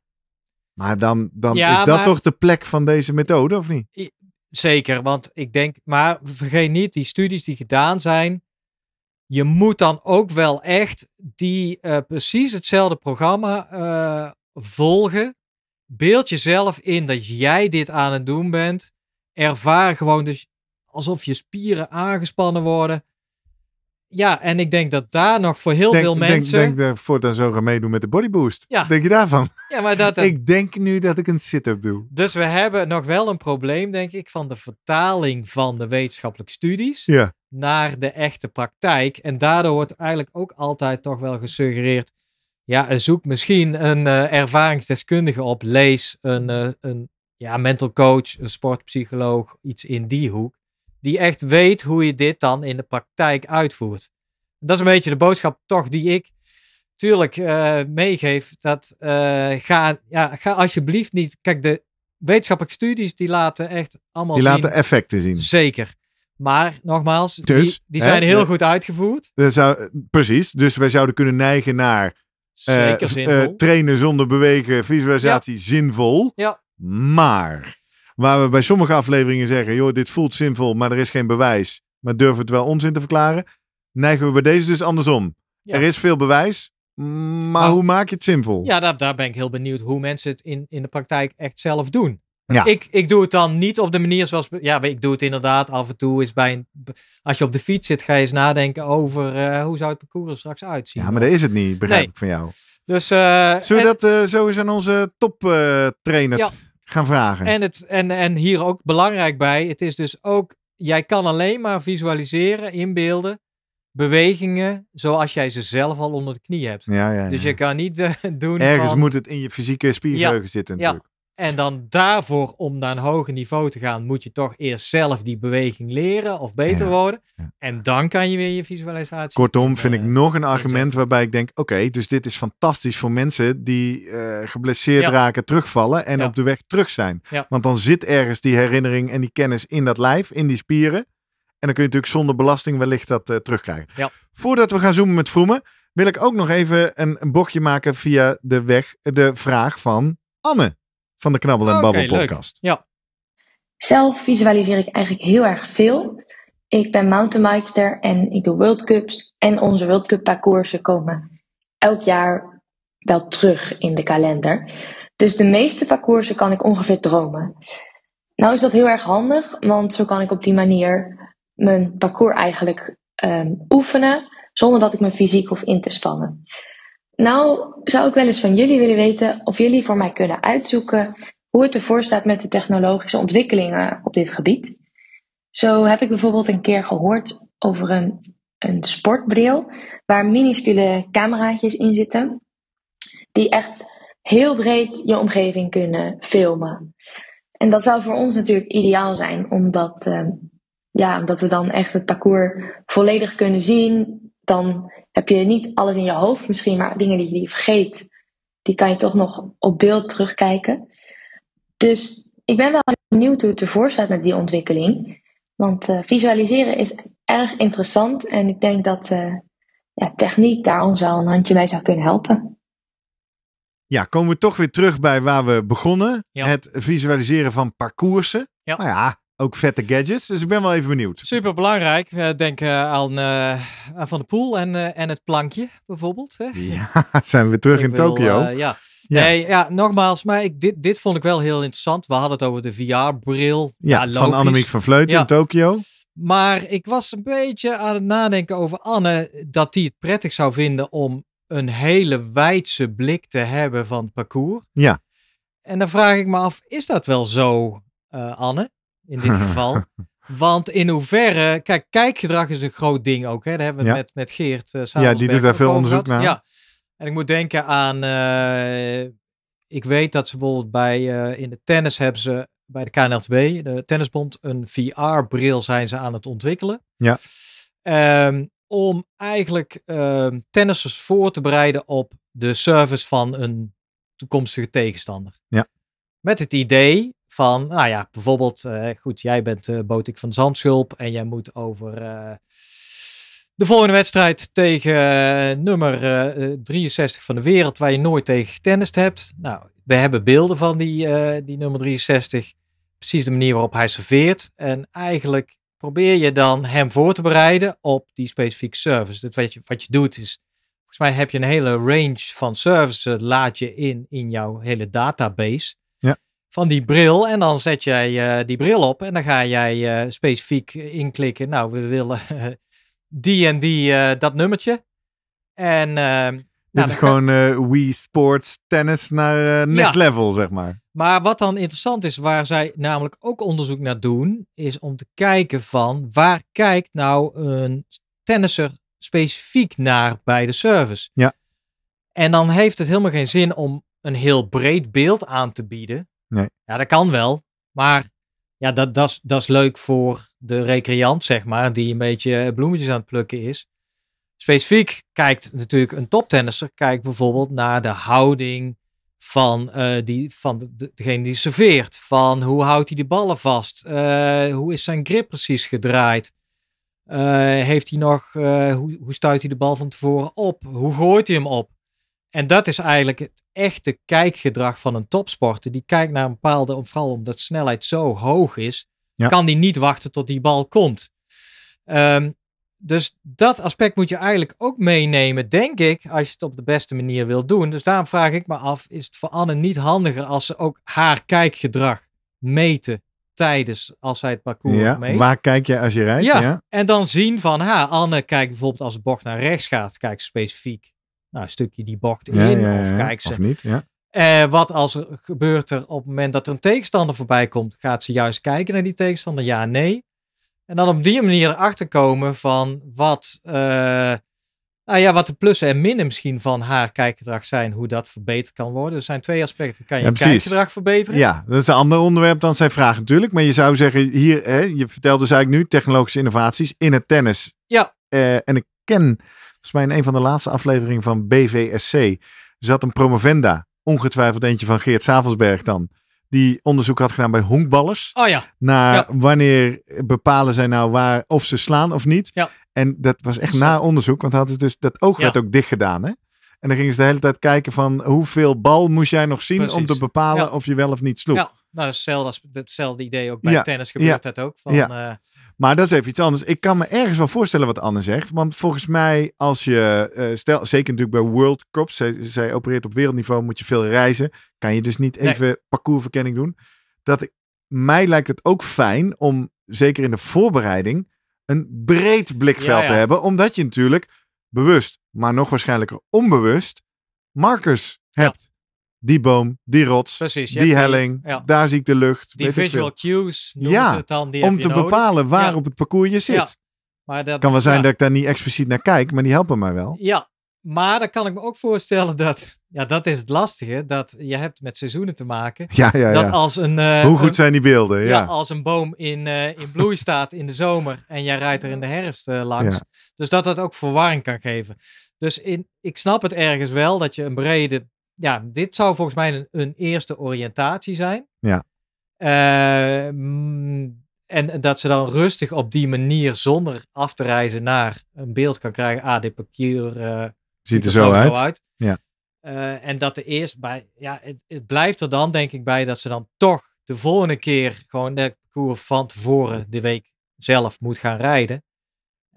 Maar dan, dan is dat toch de plek van deze methode, of niet? Zeker, want ik denk, maar vergeet niet, die studies die gedaan zijn, je moet dan ook wel echt die eh, precies hetzelfde programma eh, volgen. Beeld jezelf in dat jij dit aan het doen bent. Ervaar gewoon dus alsof je spieren aangespannen worden. Ja, en ik denk dat daar nog voor heel veel mensen. Denk, denk voor dan zo gaan meedoen met de bodyboost. Denk je daarvan? Ja, maar dat. ik denk nu dat ik een sit-up doe. Dus we hebben nog wel een probleem, denk ik, van de vertaling van de wetenschappelijke studies naar de echte praktijk. En daardoor wordt eigenlijk ook altijd toch wel gesuggereerd. Ja, zoek misschien een eh, ervaringsdeskundige op. Lees een, eh, een ja, mental coach, een sportpsycholoog, iets in die hoek die echt weet hoe je dit dan in de praktijk uitvoert. Dat is een beetje de boodschap toch die ik tuurlijk uh, meegeef. Dat eh, ga, ja, ga alsjeblieft niet. Kijk, de wetenschappelijke studies die laten echt allemaal. Die laten effecten zien. Zeker. Maar nogmaals, die, dus, zijn heel goed uitgevoerd. precies. Dus wij zouden kunnen neigen naar. Eh, Zeker zinvol. trainen zonder bewegen, visualisatie zinvol. Ja. Maar Waar we bij sommige afleveringen zeggen, joh, dit voelt zinvol, maar er is geen bewijs. Maar durven het wel onzin te verklaren. Neigen we bij deze dus andersom. Er is veel bewijs, maar hoe maak je het zinvol? Ja, daar, daar ben ik heel benieuwd hoe mensen het in, in de praktijk echt zelf doen. Ja. Ik, ik doe het dan niet op de manier zoals. Ja, ik doe het inderdaad af en toe. Is bij als je op de fiets zit, ga je eens nadenken over eh, hoe zou het parcours er straks uitzien. Ja, maar dat is het niet, begrijp ik van jou. Dus, uh, Zullen we en, dat eh, zo eens aan onze top trainer ja, gaan vragen. En, het, en, en hier ook belangrijk bij, het is dus ook, jij kan alleen maar visualiseren, inbeelden, bewegingen zoals jij ze zelf al onder de knie hebt. Ja, ja, Dus je kan niet eh, doen Ergens moet het in je fysieke spiergeheugen zitten natuurlijk. En dan daarvoor, om naar een hoger niveau te gaan, moet je toch eerst zelf die beweging leren of beter worden. En dan kan je weer je visualisatie. Kortom, vind eh, ik nog een argument waarbij ik denk: oké, dus dit is fantastisch voor mensen die eh, geblesseerd raken, terugvallen en op de weg terug zijn. Want dan zit ergens die herinnering en die kennis in dat lijf, in die spieren. En dan kun je natuurlijk zonder belasting wellicht dat eh, terugkrijgen. Voordat we gaan zoomen met Vroemen, wil ik ook nog even een, een bochtje maken via de weg, de vraag van Anne van de Knabbel en okay, Babbel podcast. Ja. Zelf visualiseer ik eigenlijk heel erg veel. Ik ben mountainbiker en ik doe World Cups. En onze World Cup parcoursen komen elk jaar wel terug in de kalender. Dus de meeste parcoursen kan ik ongeveer dromen. Nou is dat heel erg handig, want zo kan ik op die manier mijn parcours eigenlijk ehm, oefenen zonder dat ik me fysiek hoef in te spannen. Nou, zou ik wel eens van jullie willen weten of jullie voor mij kunnen uitzoeken hoe het ervoor staat met de technologische ontwikkelingen op dit gebied. Zo heb ik bijvoorbeeld een keer gehoord over een, een sportbril waar minuscule cameraatjes in zitten, die echt heel breed je omgeving kunnen filmen. En dat zou voor ons natuurlijk ideaal zijn, omdat, eh, ja, omdat we dan echt het parcours volledig kunnen zien, dan heb je niet alles in je hoofd misschien, maar dingen die je vergeet, die kan je toch nog op beeld terugkijken. Dus ik ben wel benieuwd hoe het ervoor staat met die ontwikkeling. Want eh, visualiseren is erg interessant en ik denk dat eh, ja, techniek daar ons wel een handje mee zou kunnen helpen. Ja, komen we toch weer terug bij waar we begonnen. Het visualiseren van parcoursen. Ja. Nou ja, ook vette gadgets. Dus ik ben wel even benieuwd. Super belangrijk. Eh, denk eh, aan, eh, aan, Van de Poel en, en het plankje bijvoorbeeld. Hè? Ja, zijn we terug in Tokio. ja. Nee, ja, nogmaals, maar ik, dit, dit vond ik wel heel interessant. We hadden het over de VR-bril. Ja, van Annemiek van Vleuten in Tokio. Maar ik was een beetje aan het nadenken over Anne, dat die het prettig zou vinden om een hele wijdse blik te hebben van parcours. Ja. En dan vraag ik me af, is dat wel zo, Anne? in dit geval. Want in hoeverre, kijk, kijkgedrag is een groot ding ook. Hè? Daar hebben we met, met Geert uh, eh, samen. Ja, die doet daar veel onderzoek naar. Ja. En ik moet denken aan, eh, ik weet dat ze bijvoorbeeld bij, eh, in de tennis hebben ze bij de KNLTB, de tennisbond, een VR-bril zijn ze aan het ontwikkelen. Ja. Ehm, om eigenlijk um, tennissers voor te bereiden op de service van een toekomstige tegenstander. Ja. Met het idee van, nou ja, bijvoorbeeld, eh, goed, jij bent uh, Botik van Zandschulp en jij moet over eh, de volgende wedstrijd tegen nummer 63 van de wereld, waar je nooit tegen getennist hebt. Nou, we hebben beelden van die, die nummer 63, precies de manier waarop hij serveert. En eigenlijk probeer je dan hem voor te bereiden op die specifieke service. Dus wat je, wat je doet is, volgens mij heb je een hele range van services, laat je in in jouw hele database van die bril. En dan zet jij eh, die bril op en dan ga jij eh, specifiek inklikken. Nou, we willen die en die eh, dat nummertje. En. Nou, Dit is gewoon Wii Sports tennis naar net level, zeg maar. Maar wat dan interessant is, waar zij namelijk ook onderzoek naar doen, is om te kijken van waar kijkt nou een tennisser specifiek naar bij de service. Ja. En dan heeft het helemaal geen zin om een heel breed beeld aan te bieden. Nee. Ja, dat kan wel. Maar ja, dat, dat, dat is leuk voor de recreant, zeg maar, die een beetje bloemetjes aan het plukken is. Specifiek kijkt natuurlijk een toptennisser, kijkt bijvoorbeeld naar de houding van, eh, die, van degene die serveert. Van hoe houdt hij de ballen vast? Eh, hoe is zijn grip precies gedraaid? Eh, heeft hij nog, hoe, hoe stuit hij de bal van tevoren op? Hoe gooit hij hem op? En dat is eigenlijk het echte kijkgedrag van een topsporter. Die kijkt naar een bepaalde, vooral omdat snelheid zo hoog is, ja. kan die niet wachten tot die bal komt. Ehm, dus dat aspect moet je eigenlijk ook meenemen, denk ik, als je het op de beste manier wil doen. Dus daarom vraag ik me af, is het voor Anne niet handiger als ze ook haar kijkgedrag meten tijdens als zij het parcours ja, meet? Waar kijk je als je rijdt? Ja, ja. en dan zien van, ha, Anne kijkt bijvoorbeeld als de bocht naar rechts gaat, kijkt specifiek nou, een stukje die bocht in of kijk ze. Of niet, ja. Eh, wat als er gebeurt er op het moment dat er een tegenstander voorbij komt, gaat ze juist kijken naar die tegenstander, ja, nee. En dan op die manier erachter komen van wat, nou ja, wat de plussen en minnen misschien van haar kijkgedrag zijn, hoe dat verbeterd kan worden. Er zijn twee aspecten. Kan je kijkgedrag verbeteren? Ja, dat is een ander onderwerp dan zijn vraag natuurlijk. Maar je zou zeggen, hier, hè, je vertelt dus eigenlijk nu technologische innovaties in het tennis. Ja. Eh, en ik ken Volgens mij in een van de laatste afleveringen van BVSC zat een promovenda. Ongetwijfeld eentje van Geert Savelsberg dan. Die onderzoek had gedaan bij honkballers. Oh ja. Naar wanneer bepalen zij nou waar of ze slaan of niet. En dat was echt na onderzoek. Want hadden dus, dat oog werd ook dicht gedaan. Hè? En dan gingen ze de hele tijd kijken van hoeveel bal moest jij nog zien om te bepalen of je wel of niet sloeg. Nou, hetzelfde, idee ook bij tennis gebeurt ja, dat ook. Van, eh, Maar dat is even iets anders. Ik kan me ergens wel voorstellen wat Anne zegt. Want volgens mij, als je, uh, stel, zeker natuurlijk bij World Cups, zij, zij, opereert op wereldniveau, moet je veel reizen. Kan je dus niet even parcoursverkenning doen. Dat mij lijkt het ook fijn om, zeker in de voorbereiding, een breed blikveld te hebben. Omdat je natuurlijk bewust, maar nog waarschijnlijker onbewust, markers hebt die boom, die rots, die helling, daar zie ik de lucht. Die visual cues ja, ze het dan. Die om te bepalen waar op het parcours je zit. Ja. Maar dat, kan wel zijn dat ik daar niet expliciet naar kijk, maar die helpen mij wel. Ja, maar dan kan ik me ook voorstellen dat... Ja, dat is het lastige, dat je hebt met seizoenen te maken. Ja, ja, Dat als een... Eh, Hoe goed zijn die beelden? Ja, als een boom in, eh, in bloei staat in de zomer en jij rijdt er in de herfst eh, langs. Dus dat dat ook verwarring kan geven. Dus in, ik snap het ergens wel dat je een brede ja, dit zou volgens mij een, een eerste oriëntatie zijn. Ja. Eh, mm, en dat ze dan rustig op die manier, zonder af te reizen, naar een beeld kan krijgen. Ah, dit parcours eh, ziet er zo uit. uit. Ja. Uh, en dat de eerst bij, ja, het, het, blijft er dan denk ik bij dat ze dan toch de volgende keer gewoon de parcours van tevoren de week zelf moet gaan rijden.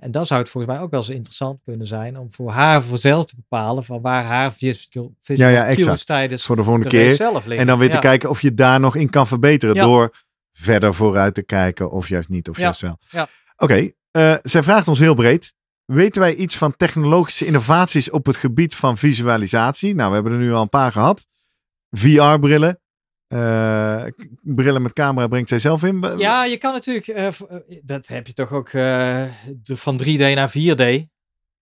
En dan zou het volgens mij ook wel eens interessant kunnen zijn om voor haar voor zelf te bepalen van waar haar visual, is ja, ja, voor de volgende keer zelf En dan weer te kijken of je daar nog in kan verbeteren door verder vooruit te kijken of juist niet of juist wel. Oké, eh, zij vraagt ons heel breed. Weten wij iets van technologische innovaties op het gebied van visualisatie? Nou, we hebben er nu al een paar gehad. VR-brillen, eh, brillen met camera brengt zij zelf in. Ja, je kan natuurlijk. Eh, eh, dat heb je toch ook de, van 3D naar 4D.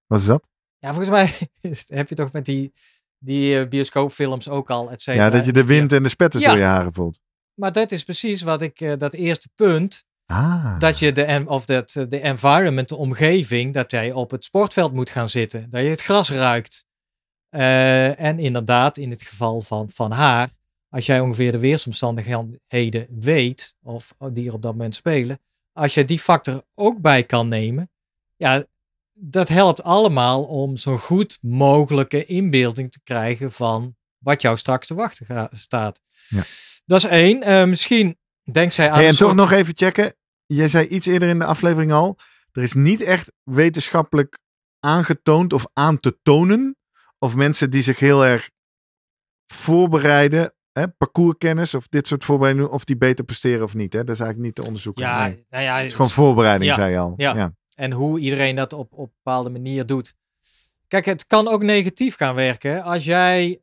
Wat is dat? Ja, volgens mij heb je toch met die, die bioscoopfilms ook al, et cetera. Ja, dat je de wind en de spetters door je haren voelt. Maar dat is precies wat ik, dat eerste punt. Ah. Dat je de, of dat, de environment, de omgeving, dat jij op het sportveld moet gaan zitten. Dat je het gras ruikt. en inderdaad, in het geval van, van haar, als jij ongeveer de weersomstandigheden weet, of die er op dat moment spelen, als je die factor ook bij kan nemen, ja, dat helpt allemaal om zo goed mogelijke inbeelding te krijgen van wat jou straks te wachten staat. Ja. Dat is één. Eh, misschien denkt zij aan. en toch nog even checken. Jij zei iets eerder in de aflevering al. Er is niet echt wetenschappelijk aangetoond of aan te tonen. Of mensen die zich heel erg voorbereiden hè, parcourskennis of dit soort voorbereidingen, of die beter presteren of niet. Hè? Dat is eigenlijk niet te onderzoeken. Ja, nee. nou ja, het is gewoon voorbereiding, zei je al. Ja. ja. En hoe iedereen dat op, op bepaalde manier doet. Kijk, het kan ook negatief gaan werken als jij,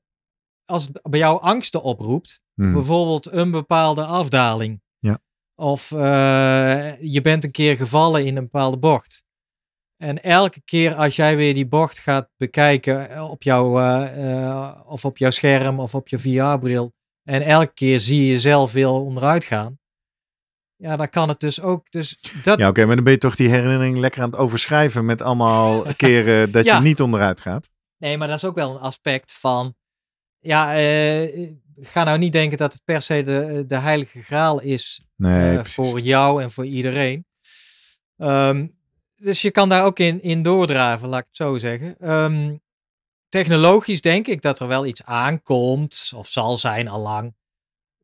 als bij jou angsten oproept, hmm. bijvoorbeeld een bepaalde afdaling. Ja. Of eh, je bent een keer gevallen in een bepaalde bocht. En elke keer als jij weer die bocht gaat bekijken eh, op jouw, eh, of op jouw scherm of op je VR-bril, en elke keer zie je zelf veel onderuit gaan. Ja, dan kan het dus ook. Dus dat... Ja, oké, maar dan ben je toch die herinnering lekker aan het overschrijven met allemaal keren dat je niet onderuit gaat. Nee, maar dat is ook wel een aspect van. Ja, eh, ga nou niet denken dat het per se de, de heilige graal is nee, eh, voor jou en voor iedereen. Ehm, dus je kan daar ook in, in doordraven, laat ik het zo zeggen. Ehm, technologisch denk ik dat er wel iets aankomt, of zal zijn allang,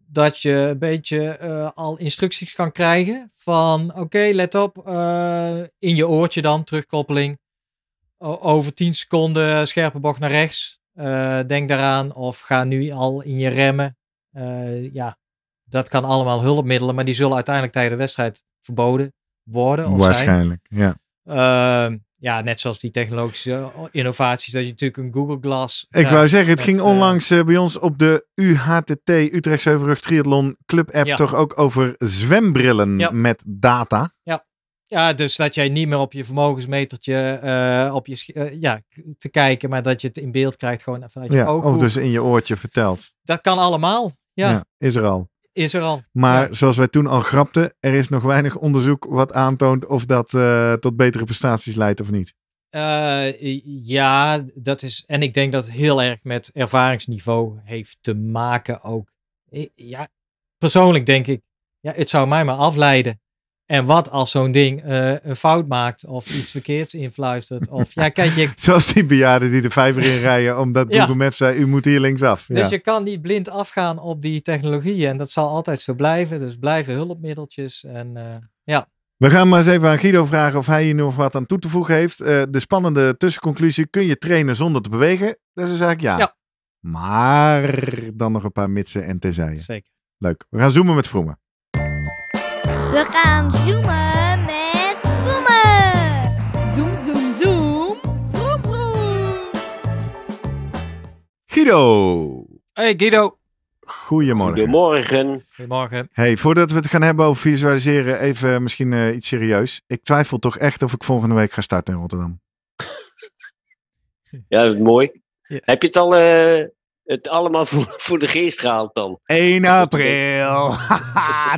dat je een beetje eh, al instructies kan krijgen van oké, let op, eh, in je oortje dan, terugkoppeling. over 10 seconden scherpe bocht naar rechts. Uh, denk daaraan of ga nu al in je remmen. ja, dat kan allemaal hulpmiddelen, maar die zullen uiteindelijk tijdens de wedstrijd verboden worden. Of Waarschijnlijk, ja. Ehm, ja, net zoals die technologische eh, innovaties, dat je natuurlijk een Google Glass. Ik wou zeggen, het ging eh, onlangs eh, bij ons op de UHTT, Utrecht Zeuverug Triathlon Club app, toch ook over zwembrillen met data. Ja. ja, dus dat jij niet meer op je vermogensmetertje op je, ja, te kijken, maar dat je het in beeld krijgt gewoon vanuit je ja, Of dus in je oortje verteld. Dat kan allemaal. Ja. ja, is er al. Is er al. Maar zoals wij toen al grapten, er is nog weinig onderzoek wat aantoont of dat eh, tot betere prestaties leidt of niet. Eh, ja, dat is. En ik denk dat het heel erg met ervaringsniveau heeft te maken ook. Ja, persoonlijk denk ik, ja, het zou mij maar afleiden. En wat als zo'n ding eh, een fout maakt of iets verkeerds influistert? Of, ja, kijk, je... Zoals die bejaarden die de vijver in rijden omdat Google Maps zei, u moet hier linksaf. Dus ja. je kan niet blind afgaan op die technologieën en dat zal altijd zo blijven. Dus blijven hulpmiddeltjes en eh, ja. We gaan maar eens even aan Guido vragen of hij hier nog wat aan toe te voegen heeft. Eh, de spannende tussenconclusie, kun je trainen zonder te bewegen? Dat is dus eigenlijk ja. ja. Maar dan nog een paar mitsen en terzijde. Zeker. Leuk. We gaan zoomen met Vroemen. We gaan zoomen met Vroemen. Zoom, zoom, zoom. Vroom, vroom. Guido. Hey Guido. Goedemorgen. Goedemorgen. Goedemorgen. Hey, voordat we het gaan hebben over visualiseren, even misschien eh, iets serieus. Ik twijfel toch echt of ik volgende week ga starten in Rotterdam. ja, mooi. Ja. Heb je het al eh, het allemaal voor, voor de geest gehaald dan. 1 april.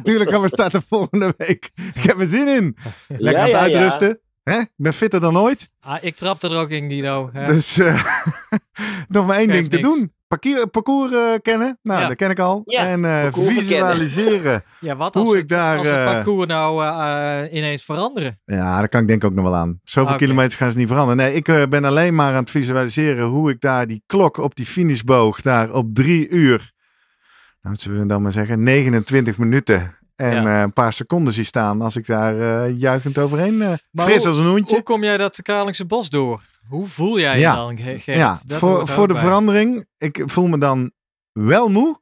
Tuurlijk gaan we starten volgende week. Ik heb er zin in. Lekker uitrusten. Ja, Hè? Ik ben fitter dan ooit. Ah, ik trap er ook in, Dino. Hè? Dus eh, nog maar één ding te doen parcours eh, kennen. Nou, dat ken ik al. Ja. En eh, visualiseren. ja, wat als, hoe het, ik daar, als het eh, parcours nou ineens veranderen? Ja, daar kan ik denk ik ook nog wel aan. Zoveel ah, okay. kilometers gaan ze niet veranderen. Nee, ik ben alleen maar aan het visualiseren hoe ik daar die klok op die finishboog daar op drie uur, nou, zullen we dan maar zeggen, 29 minuten en een paar seconden zie staan als ik daar juichend overheen uh, fris hoe, als een hoentje. Hoe kom jij dat Kralingse bos door? Hoe voel jij je dan, Ja, dat voor, voor de verandering. Ik voel me dan wel moe.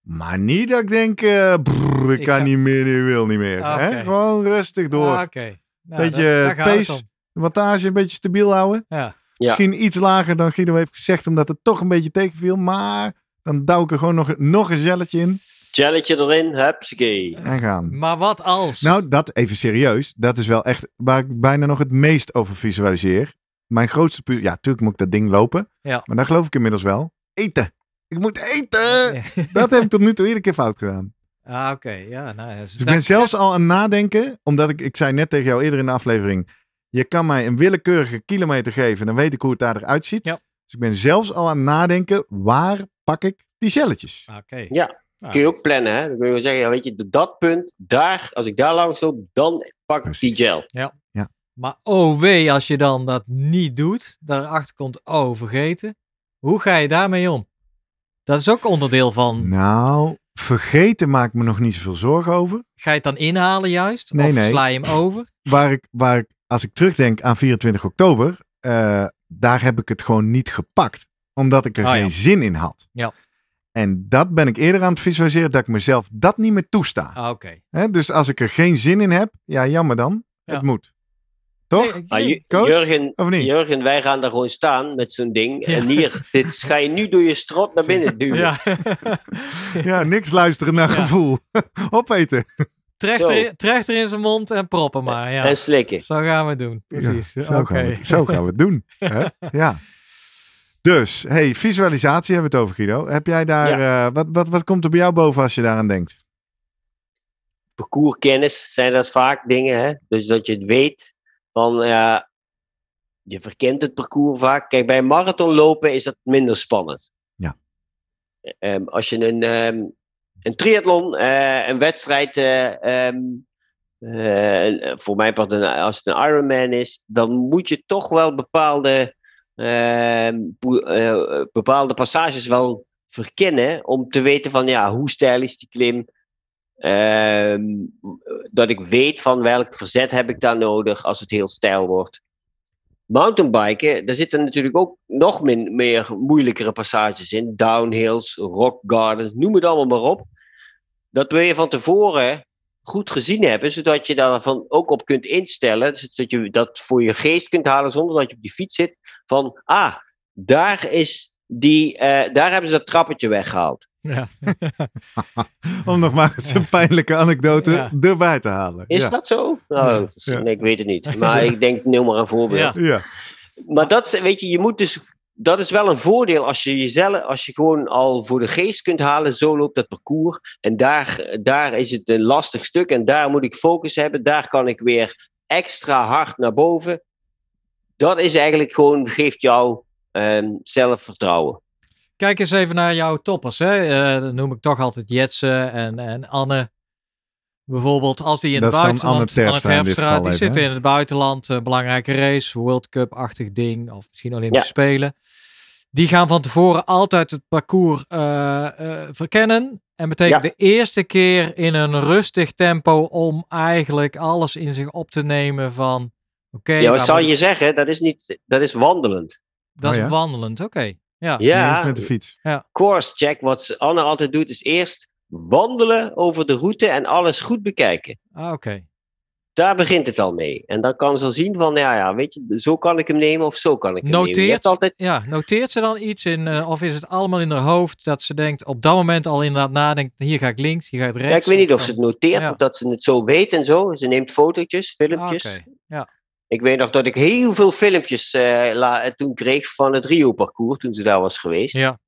Maar niet dat ik denk, eh, ik, ik, kan niet meer, ik wil niet meer. Hè? Gewoon rustig door. Ah, nou, beetje dat, pace, wattage een beetje stabiel houden. Ja. Misschien iets lager dan Guido heeft gezegd, omdat het toch een beetje tegenviel. Maar dan douw ik er gewoon nog, nog een gelletje in. Jelletje erin, hupsakee. En gaan. Maar wat als? Nou, dat even serieus. Dat is wel echt waar ik bijna nog het meest over visualiseer. Mijn grootste punt. ja, natuurlijk moet ik dat ding lopen. Ja. Maar daar geloof ik inmiddels wel. Eten. Ik moet eten. Dat heb ik tot nu toe iedere keer fout gedaan. Ah, oké. Ja, nou, dus, dus, ik ben zelfs al aan het nadenken, omdat ik, ik zei net tegen jou eerder in de aflevering, je kan mij een willekeurige kilometer geven, dan weet ik hoe het daar eruit ziet. Ja. Dus ik ben zelfs al aan het nadenken, waar pak ik die celletjes? Oké. Ja, kun je ook plannen, hè? Dan kun je wel zeggen, ja, weet je, dat punt, daar, als ik daar langs loop, dan pak ik die gel. Ja. Maar oh wee, als je dan dat niet doet, daarachter komt, oh vergeten. Hoe ga je daarmee om? Dat is ook onderdeel van. Nou, vergeten maakt me nog niet zoveel zorgen over. Ga je het dan inhalen juist? of sla je hem over? Waar ik, waar ik, als ik terugdenk aan 24 oktober, eh, daar heb ik het gewoon niet gepakt. Omdat ik er ah, geen zin in had. Ja. En dat ben ik eerder aan het visualiseren, dat ik mezelf dat niet meer toesta. Ah, oké. Dus als ik er geen zin in heb, ja, jammer dan. Het moet. Toch? Jurgen, of niet? Jurgen, wij gaan daar gewoon staan met zo'n ding. En hier, dit ga je nu door je strot naar binnen duwen. Ja, niks luisteren naar gevoel. Opeten. Trechter, trechter in zijn mond en proppen maar. Ja. En slikken. Zo gaan we het doen. Precies. zo, gaan we, zo gaan we het doen. Hè? Ja. Dus, hey, visualisatie hebben we het over, Guido. Heb jij daar, eh, wat, wat, wat komt er bij jou boven als je daaraan denkt? Parcourskennis zijn dat vaak dingen, hè? Dus dat je het weet van ja, je verkent het parcours vaak. Kijk, bij marathon lopen is dat minder spannend. Ja. Ehm, als je een, ehm, een triathlon, eh, een wedstrijd, eh, ehm, eh, voor mij part als het een Ironman is, dan moet je toch wel bepaalde, bepaalde passages wel verkennen om te weten van ja, hoe stijl is die klim, Ehm, dat ik weet van welk verzet heb ik daar nodig als het heel stijl wordt. Mountainbiken, daar zitten natuurlijk ook nog min, meer moeilijkere passages in. Downhills, rock gardens, noem het allemaal maar op. Dat wil je van tevoren goed gezien hebben, zodat je daarvan ook op kunt instellen. Zodat dus je dat voor je geest kunt halen zonder dat je op die fiets zit. Van, ah, daar, is die, eh, daar hebben ze dat trappetje weggehaald. Ja. Om nog maar eens een pijnlijke anekdote erbij te halen. Is dat zo? Nou, nee, ik weet het niet. Maar ik denk, neem maar een voorbeeld. Ja. Maar dat, weet je, je moet dus, dat is wel een voordeel als je jezelf, als je gewoon al voor de geest kunt halen, zo loopt dat parcours. En daar, daar is het een lastig stuk en daar moet ik focus hebben. Daar kan ik weer extra hard naar boven. Dat is eigenlijk gewoon, geeft jou ehm, zelfvertrouwen. Kijk eens even naar jouw toppers. Hè? Eh, noem ik toch altijd Jetsen en, en Anne. Bijvoorbeeld als die in dat het buitenland... Anne Terpstra, die zitten in het buitenland. Een eh, belangrijke race, World Cup-achtig ding. Of misschien Olympische ja. Spelen. Die gaan van tevoren altijd het parcours eh, verkennen. En betekent de eerste keer in een rustig tempo om eigenlijk alles in zich op te nemen van... oké. ja, zou je zeggen? Dat is, niet, dat is wandelend. Dat is oh wandelend, oké. Ja, ja. met de fiets. Ja. Course check. Wat Anne altijd doet, is eerst wandelen over de route en alles goed bekijken. Ah, oké. Daar begint het al mee. En dan kan ze al zien van, ja, ja, weet je, zo kan ik hem nemen of zo kan ik hem noteert, nemen. Altijd... Ja, noteert ze dan iets in, eh, of is het allemaal in haar hoofd dat ze denkt, op dat moment al inderdaad nadenkt, hier ga ik links, hier ga ik rechts? ik weet niet of, ze het noteert of dat ze het zo weet en zo. Ze neemt fotootjes, filmpjes. Ah, Ja. Ik weet nog dat ik heel veel filmpjes eh, toen kreeg van het Rio-parcours, toen ze daar was geweest. Ja.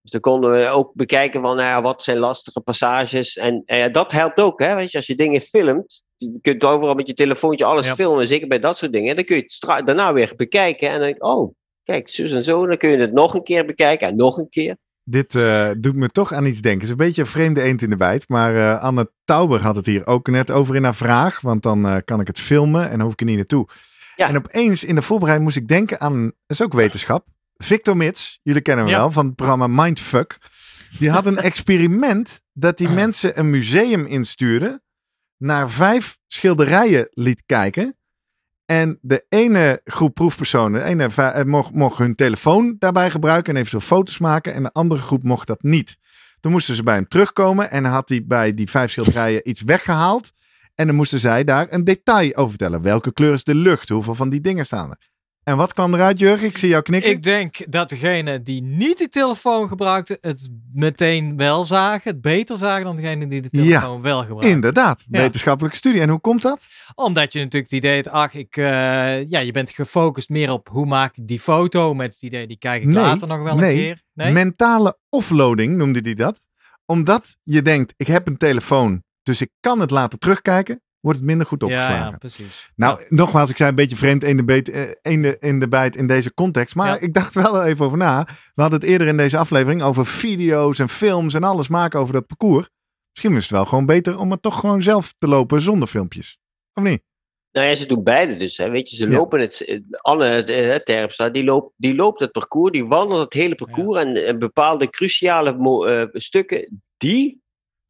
Dus dan konden we ook bekijken van nou wat zijn lastige passages. En dat helpt ook, hè? Weet je, als je dingen filmt, je kunt overal met je telefoontje alles filmen, zeker bij dat soort dingen. Dan kun je het daarna weer bekijken en dan denk ik, oh, kijk, zus en zo, dan kun je het nog een keer bekijken en nog een keer. Dit eh, doet me toch aan iets denken. Het is een beetje een vreemde eend in de bijt. Maar uh, Anne Tauber had het hier ook net over in haar vraag. Want dan eh, kan ik het filmen en hoef ik er niet naartoe. En opeens in de voorbereiding moest ik denken aan, dat is ook wetenschap, Victor Mits. Jullie kennen hem wel, van het programma Mindfuck. Die had een experiment dat die mensen een museum instuurde. Naar vijf schilderijen liet kijken. En de ene groep proefpersonen eh, mocht, mocht hun telefoon daarbij gebruiken en eventueel foto's maken. En de andere groep mocht dat niet. Toen moesten ze bij hem terugkomen en had hij bij die vijf schilderijen iets weggehaald. En dan moesten zij daar een detail over vertellen. Welke kleur is de lucht? Hoeveel van die dingen staan er? En wat kwam eruit, Jurgen? Ik zie jou knikken. Ik denk dat degene die niet de telefoon gebruikte, het meteen wel zagen, het beter zagen dan degene die de telefoon wel gebruikte. Inderdaad, wetenschappelijke studie. En hoe komt dat? Omdat je natuurlijk het idee hebt, ach, ik, eh, ja, je bent gefocust meer op hoe maak ik die foto met het idee, die kijk ik later nog wel een keer. Nee, mentale offloading noemde die dat. Omdat je denkt, ik heb een telefoon, dus ik kan het later terugkijken wordt het minder goed opgeslagen. Ja, precies. Nou, nogmaals, ik zei een beetje vreemd in de, eh, in de, in de bijt in deze context. Maar ik dacht wel even over na. We hadden het eerder in deze aflevering over video's en films en alles maken over dat parcours. Misschien is het wel gewoon beter om het toch gewoon zelf te lopen zonder filmpjes. Of niet? Nou ja, ze doen beide dus. Hè. Weet je, ze lopen het. Alle eh, Terpstra, die loopt, die loopt het parcours, die wandelt het hele parcours. En, bepaalde cruciale eh, stukken, die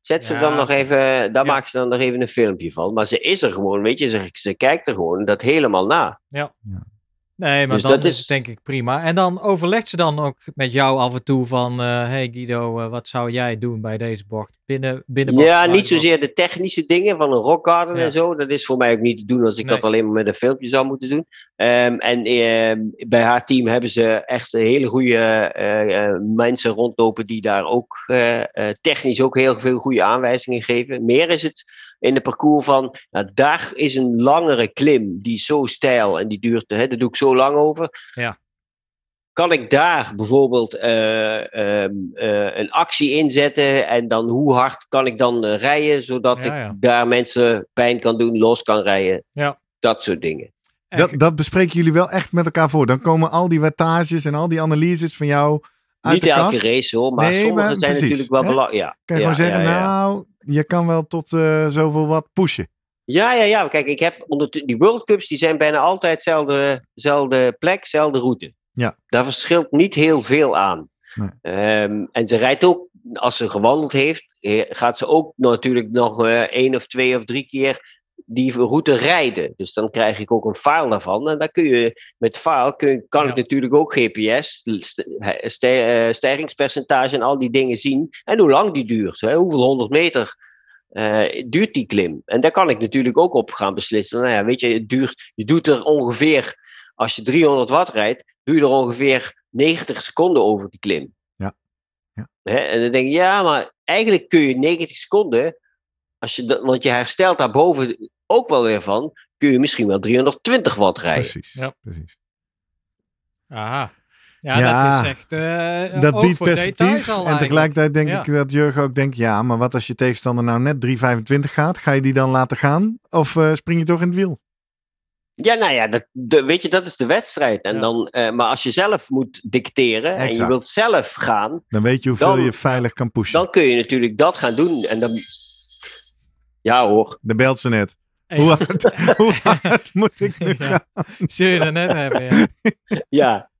Zet ze dan nog even, daar ja. maakt ze dan nog even een filmpje van. Maar ze is er gewoon, weet je, ze, ze kijkt er gewoon dat helemaal na. Ja. ja. Nee, maar dus dat is denk ik prima. En dan overlegt ze dan ook met jou af en toe van... Uh, hey Guido, eh, wat zou jij doen bij deze bocht? Binnen, binnen ja, niet zozeer de technische dingen van een rockgarden ja. en zo. Dat is voor mij ook niet te doen als ik dat alleen maar met een filmpje zou moeten doen. Ehm, en ehm, bij haar team hebben ze echt hele goede eh, mensen rondlopen... die daar ook technisch ook heel veel goede aanwijzingen geven. Meer is het in het parcours van, nou, daar is een langere klim die zo stijl en die duurt, hè, daar doe ik zo lang over. Ja. Kan ik daar bijvoorbeeld eh, ehm, eh, een actie inzetten en dan hoe hard kan ik dan eh, rijden zodat ik daar mensen pijn kan doen, los kan rijden? Ja. Dat soort dingen. Dat, dat bespreken jullie wel echt met elkaar voor. Dan komen al die wattages en al die analyses van jou. Uit Niet elke race hoor, maar nee, sommige zijn natuurlijk wel belangrijk. Ja. Kan je zeggen, nou, je kan wel tot eh, zoveel wat pushen. Ja, ja, ja. Kijk, ik heb onder die World Cups die zijn bijna altijd dezelfde plek, dezelfde route. Ja. Daar verschilt niet heel veel aan. Ehm, en ze rijdt ook, als ze gewandeld heeft, gaat ze ook natuurlijk nog uh, één of twee of drie keer die route rijden. Dus dan krijg ik ook een file daarvan. En dan kun je met file kun, kan ik natuurlijk ook GPS, eh, stijgingspercentage en al die dingen zien. En hoe lang die duurt. Hè? Hoeveel honderd meter eh, duurt die klim? En daar kan ik natuurlijk ook op gaan beslissen. Nou ja, weet je, het duurt, je doet er ongeveer, als je 300 watt rijdt, doe je er ongeveer 90 seconden over die klim. Ja. ja. Hè? En dan denk je, ja, maar eigenlijk kun je 90 seconden als je dat, want je herstelt daarboven ook wel weer van, kun je misschien wel 320 watt rijden. Precies, ja. precies. Aha. Ja, dat is echt. Uh, dat biedt perspectief. En tegelijkertijd denk ik dat Jurgen ook denkt: ja, maar wat als je tegenstander nou net 325 gaat? Ga je die dan laten gaan? Of eh, spring je toch in het wiel? Ja, nou ja, dat, weet je, dat is de wedstrijd. En dan, eh, maar als je zelf moet dicteren en je wilt zelf gaan. Dan weet je hoeveel je veilig kan pushen. Dan kun je natuurlijk dat gaan doen. En dan ja hoor. De belt ze net. Hoe hard, hoe moet ik nu ja. Zul je dat net hebben, ja.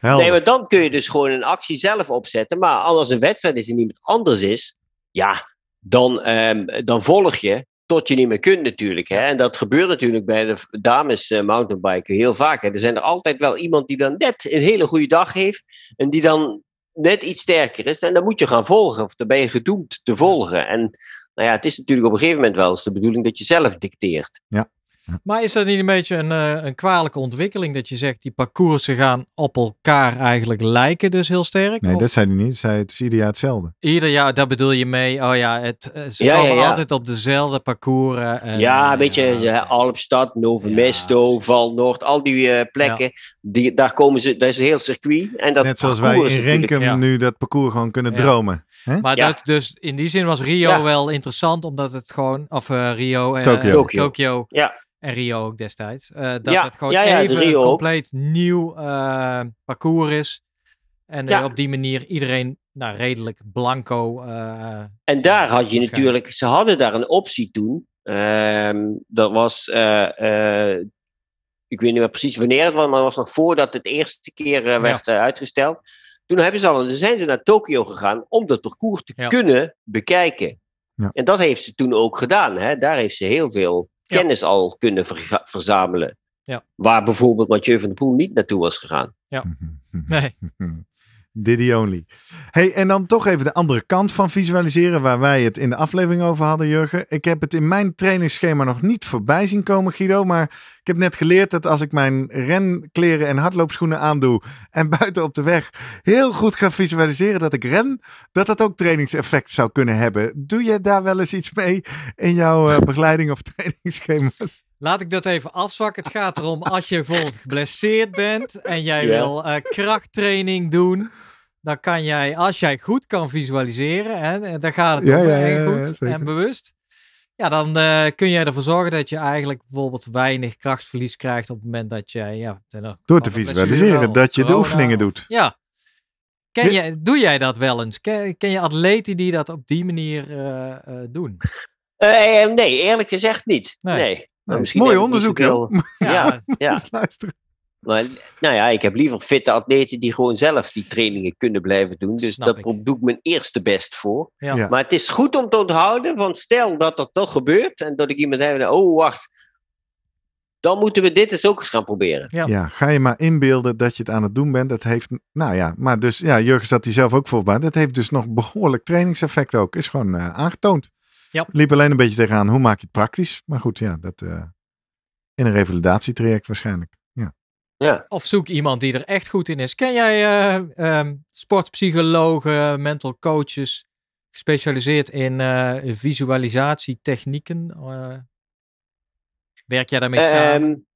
ja. Nee, maar dan kun je dus gewoon een actie zelf opzetten. Maar als een wedstrijd is en iemand anders is, ja, dan, ehm, dan volg je tot je niet meer kunt natuurlijk. Hè? En dat gebeurt natuurlijk bij de dames uh, mountainbiken heel vaak. Hè? Er zijn er altijd wel iemand die dan net een hele goede dag heeft en die dan net iets sterker is. En dan moet je gaan volgen of dan ben je gedoemd te volgen. En nou ja, het is natuurlijk op een gegeven moment wel eens de bedoeling dat je zelf dicteert. Ja. Maar is dat niet een beetje een, eh, een kwalijke ontwikkeling dat je zegt die parcoursen gaan op elkaar eigenlijk lijken dus heel sterk? Nee, dat zei die niet. Zei, het is ieder jaar hetzelfde. Ieder jaar, daar bedoel je mee. Oh ja, het, eh, ze komen altijd op dezelfde parcours. ja, een eh, beetje Alpstad, Novemesto, dus- Val Noord, al die plekken. Die, daar komen ze, daar is een heel circuit. En dat Net zoals wij in Renkum nu dat parcours gewoon kunnen dromen. Maar dat dus in die zin was Rio wel interessant, omdat het gewoon, of eh, Rio en Tokio. Eh, en Rio ook destijds. Eh, dat het gewoon even een compleet nieuw parcours is. En op die manier iedereen nou, redelijk blanco. en daar had je natuurlijk, ze hadden daar een optie toen. Ehm, dat was ik weet niet meer precies wanneer het was, maar het was nog voordat het eerste keer werd uitgesteld. Toen, hebben ze al, zijn ze naar Tokio gegaan om dat parcours te kunnen bekijken. Ja. En dat heeft ze toen ook gedaan. Hè? Daar heeft ze heel veel kennis al kunnen verzamelen. Waar bijvoorbeeld Mathieu van der Poel niet naartoe was gegaan. Ja, mhm. nee. Diddy only. Hey, en dan toch even de andere kant van visualiseren, waar wij het in de aflevering over hadden, Jurgen. Ik heb het in mijn trainingsschema nog niet voorbij zien komen, Guido. Maar ik heb net geleerd dat als ik mijn renkleren en hardloopschoenen aandoe en buiten op de weg heel goed ga visualiseren dat ik ren, dat dat ook trainingseffect zou kunnen hebben. Doe je daar wel eens iets mee in jouw eh, begeleiding of trainingsschema's? Laat ik dat even afzwakken. Het gaat erom als je bijvoorbeeld geblesseerd bent en jij wil eh, krachttraining doen. Dan kan jij, als jij goed kan visualiseren, en dan gaat het ook om, goed en bewust. Ja, dan eh, kun jij ervoor zorgen dat je eigenlijk bijvoorbeeld weinig krachtverlies krijgt op het moment dat jij... Ja, Door te visualiseren, dat je de oefeningen doet. Ja. Ken jij, doe jij dat wel eens? Ken, ken je atleten die dat op die manier eh, doen? nee, eerlijk gezegd niet. nee. Nou, mooi onderzoek, Ja, Ja, ja. Maar, nou ja, ik heb liever fitte atleten die gewoon zelf die trainingen kunnen blijven doen. Dus Snap daar doe ik mijn eerste best voor. Maar het is goed om te onthouden, want stel dat dat toch gebeurt en dat ik iemand heb, oh wacht, dan moeten we dit eens ook eens gaan proberen. Ja. ja. ga je maar inbeelden dat je het aan het doen bent. Dat heeft, nou ja, maar dus, ja, Jurgen zat hij zelf ook voorbij. Dat heeft dus nog behoorlijk trainingseffect ook. Is gewoon eh, aangetoond. Ja. Liep alleen een beetje tegenaan, hoe maak je het praktisch? Maar goed, ja, dat eh, in een revalidatietraject waarschijnlijk. Ja. ja. Of zoek iemand die er echt goed in is. Ken jij eh, ehm, sportpsychologen, mental coaches, gespecialiseerd in uh, visualisatietechnieken? werk jij daarmee ehm, samen?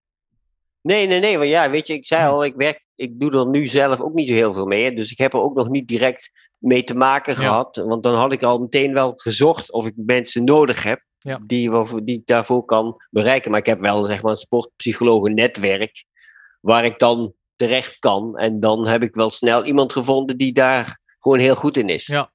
nee, nee, nee. Want ja, weet je, ik zei al, ik werk ik doe er nu zelf ook niet zo heel veel mee. Dus ik heb er ook nog niet direct mee te maken gehad. Want dan had ik al meteen wel gezocht of ik mensen nodig heb die, die ik daarvoor kan bereiken. Maar ik heb wel zeg maar, een sportpsychologen-netwerk waar ik dan terecht kan. En dan heb ik wel snel iemand gevonden die daar gewoon heel goed in is. Ja.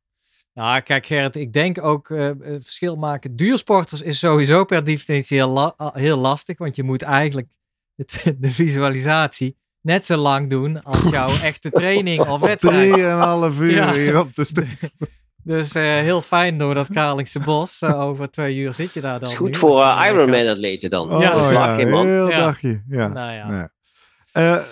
Nou, kijk Gerrit, ik denk ook uh, verschil maken. Duursporters is sowieso per definitie heel, eh, heel lastig, want je moet eigenlijk het, de visualisatie net zo lang doen als jouw echte training of wedstrijd. Drieënhalf uur ja. hier op de stuk. Dus eh, heel fijn door dat Kralingse bos. Eh, over twee uur zit je daar dan. Is goed voor eh, Ironman-atleten dan. Oh, ja, ja. heel dagje. Ja. Nou, ja.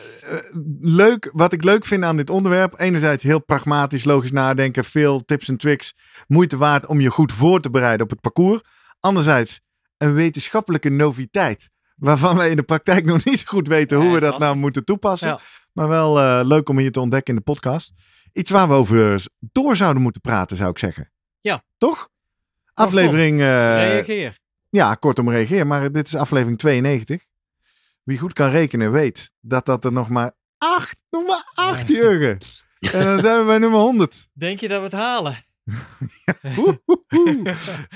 leuk, wat ik leuk vind aan dit onderwerp. Enerzijds heel pragmatisch, logisch nadenken. Veel tips en tricks. Moeite waard om je goed voor te bereiden op het parcours. Anderzijds een wetenschappelijke noviteit waarvan wij in de praktijk nog niet zo goed weten hoe we dat nou moeten toepassen. Maar wel eh, leuk om hier te ontdekken in de podcast. Iets waar we over door zouden moeten praten, zou ik zeggen. Ja. Toch? Aflevering. Uh, reageer. Ja, kortom, reageer. Maar dit is aflevering 92. Wie goed kan rekenen, weet dat dat er nog maar acht, nog maar acht, Jurgen. En dan zijn we bij nummer 100. Denk je dat we het halen?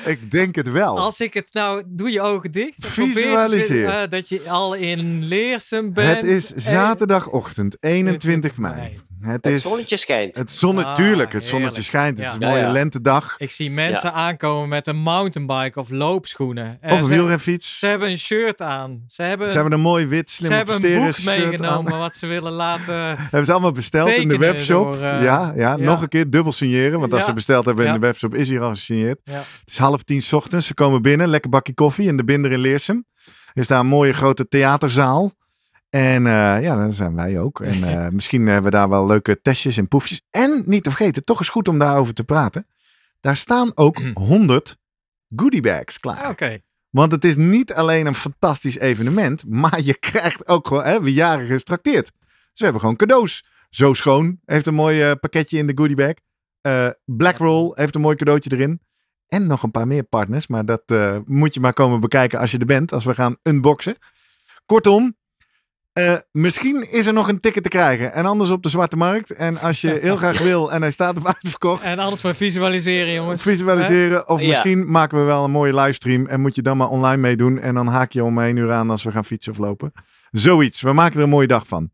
ik denk het wel. Als ik het nou, doe je ogen dicht. Visualiseer. Probeer, eh, dat je al in Leersum bent. Het is zaterdagochtend, 21 mei. Het, is, zonnetje schijnt. Het zonnetje, ah, tuurlijk, het zonnetje schijnt. Het is een mooie lentedag. Ik zie mensen aankomen met een mountainbike of loopschoenen. Eh, of een wielrenfiets. Ze hebben een shirt aan. Ze hebben, ze hebben een mooi wit slim Ze hebben een boek meegenomen wat ze willen laten Hebben ze allemaal besteld in de webshop. Eh, ja, ja, nog een keer dubbel signeren. Want als ze besteld hebben in de webshop is hier al gesigneerd. Het is half tien ochtends. Ze komen binnen, lekker bakje koffie in de binder in Leersum. Er is daar een mooie grote theaterzaal. En eh, ja, dan zijn wij ook. En eh, misschien hebben we daar wel leuke testjes en proefjes. En niet te vergeten, toch is goed om daarover te praten. Daar staan ook 100 mm. goodiebags klaar. Ah, oké. Want het is niet alleen een fantastisch evenement, maar je krijgt ook gewoon, hè, we jaren Dus we hebben gewoon cadeaus. Zo Schoon heeft een mooi eh, pakketje in de goodiebag. Blackroll heeft een mooi cadeautje erin. En nog een paar meer partners, maar dat moet je maar komen bekijken als je er bent, als we gaan unboxen. Kortom, eh, misschien is er nog een ticket te krijgen. En anders op de zwarte markt. En als je heel graag wil en hij staat op uitverkocht. En anders maar visualiseren, jongens. Visualiseren. Of misschien maken we wel een mooie livestream. En moet je dan maar online meedoen. En dan haak je om één uur aan als we gaan fietsen of lopen. Zoiets. We maken er een mooie dag van.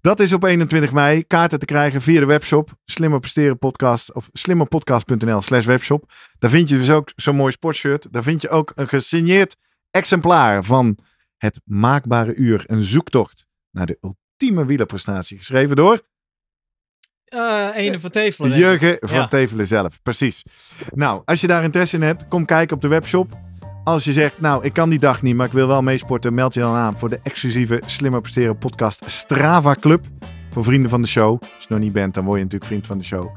Dat is op 21 mei. Kaarten te krijgen via de webshop. Slimmer Presteren Podcast. Of slimmerpodcast.nl slash webshop. Daar vind je dus ook zo'n mooi sportshirt. Daar vind je ook een gesigneerd exemplaar van het Maakbare Uur, een zoektocht naar de ultieme wielerprestatie. Geschreven door... Uh, Ene eh, van Tevelen. Jurgen van Tevelen zelf, precies. Nou, als je daar interesse in hebt, kom kijken op de webshop. Als je zegt, nou, ik kan die dag niet, maar ik wil wel meesporten, meld je dan aan voor de exclusieve Slimmer Presteren podcast Strava Club. Voor vrienden van de show. Als je nog niet bent, dan word je natuurlijk vriend van de show.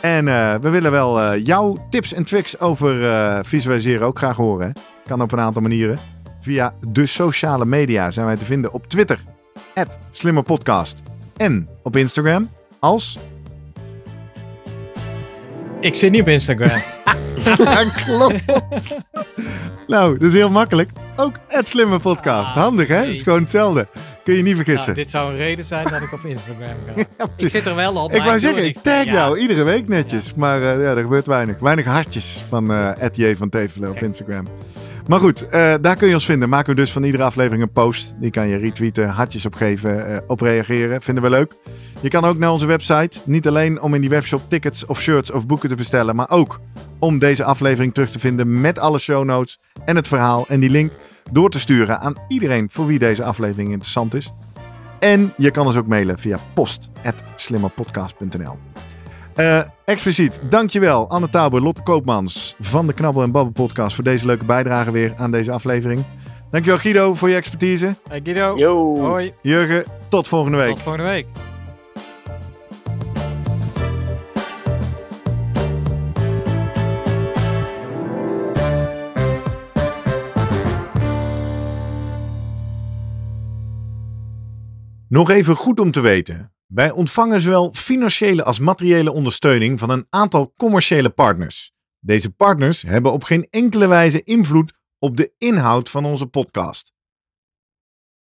En eh, we willen wel jouw tips en tricks over visualiseren ook graag horen. Kan op een aantal manieren. Via de sociale media zijn wij te vinden op Twitter, slimmerpodcast. En op Instagram als... Ik zit niet op Instagram. klopt. nou, dat is heel makkelijk. Ook het slimme podcast. Ah, Handig, hè? Het is gewoon hetzelfde. Kun je niet vergissen. dit zou een reden zijn dat ik op Instagram ga. ik zit er wel op. Ik wou zeggen, ik tag jou iedere week netjes. Maar eh, ja, er gebeurt weinig. Weinig hartjes van uh, J van Tevelen op Instagram. Maar goed, eh, daar kun je ons vinden. Maken we dus van iedere aflevering een post. Die kan je retweeten, hartjes opgeven, uh, op reageren. Vinden we leuk. Je kan ook naar onze website. Niet alleen om in die webshop tickets of shirts of boeken te bestellen, maar ook om deze aflevering terug te vinden met alle show notes en het verhaal en die link door te sturen aan iedereen voor wie deze aflevering interessant is. En je kan ons ook mailen via post.slimmerpodcast.nl. Uh, expliciet, dankjewel Anne Tauber, Lotte Koopmans van de Knabbel en Babbel podcast voor deze leuke bijdrage weer aan deze aflevering. Dankjewel Guido voor je expertise. Hey Guido. Yo. Hoi. Jurgen, tot volgende week. Tot volgende week. Nog even goed om te weten. Wij ontvangen zowel financiële als materiële ondersteuning van een aantal commerciële partners. Deze partners hebben op geen enkele wijze invloed op de inhoud van onze podcast.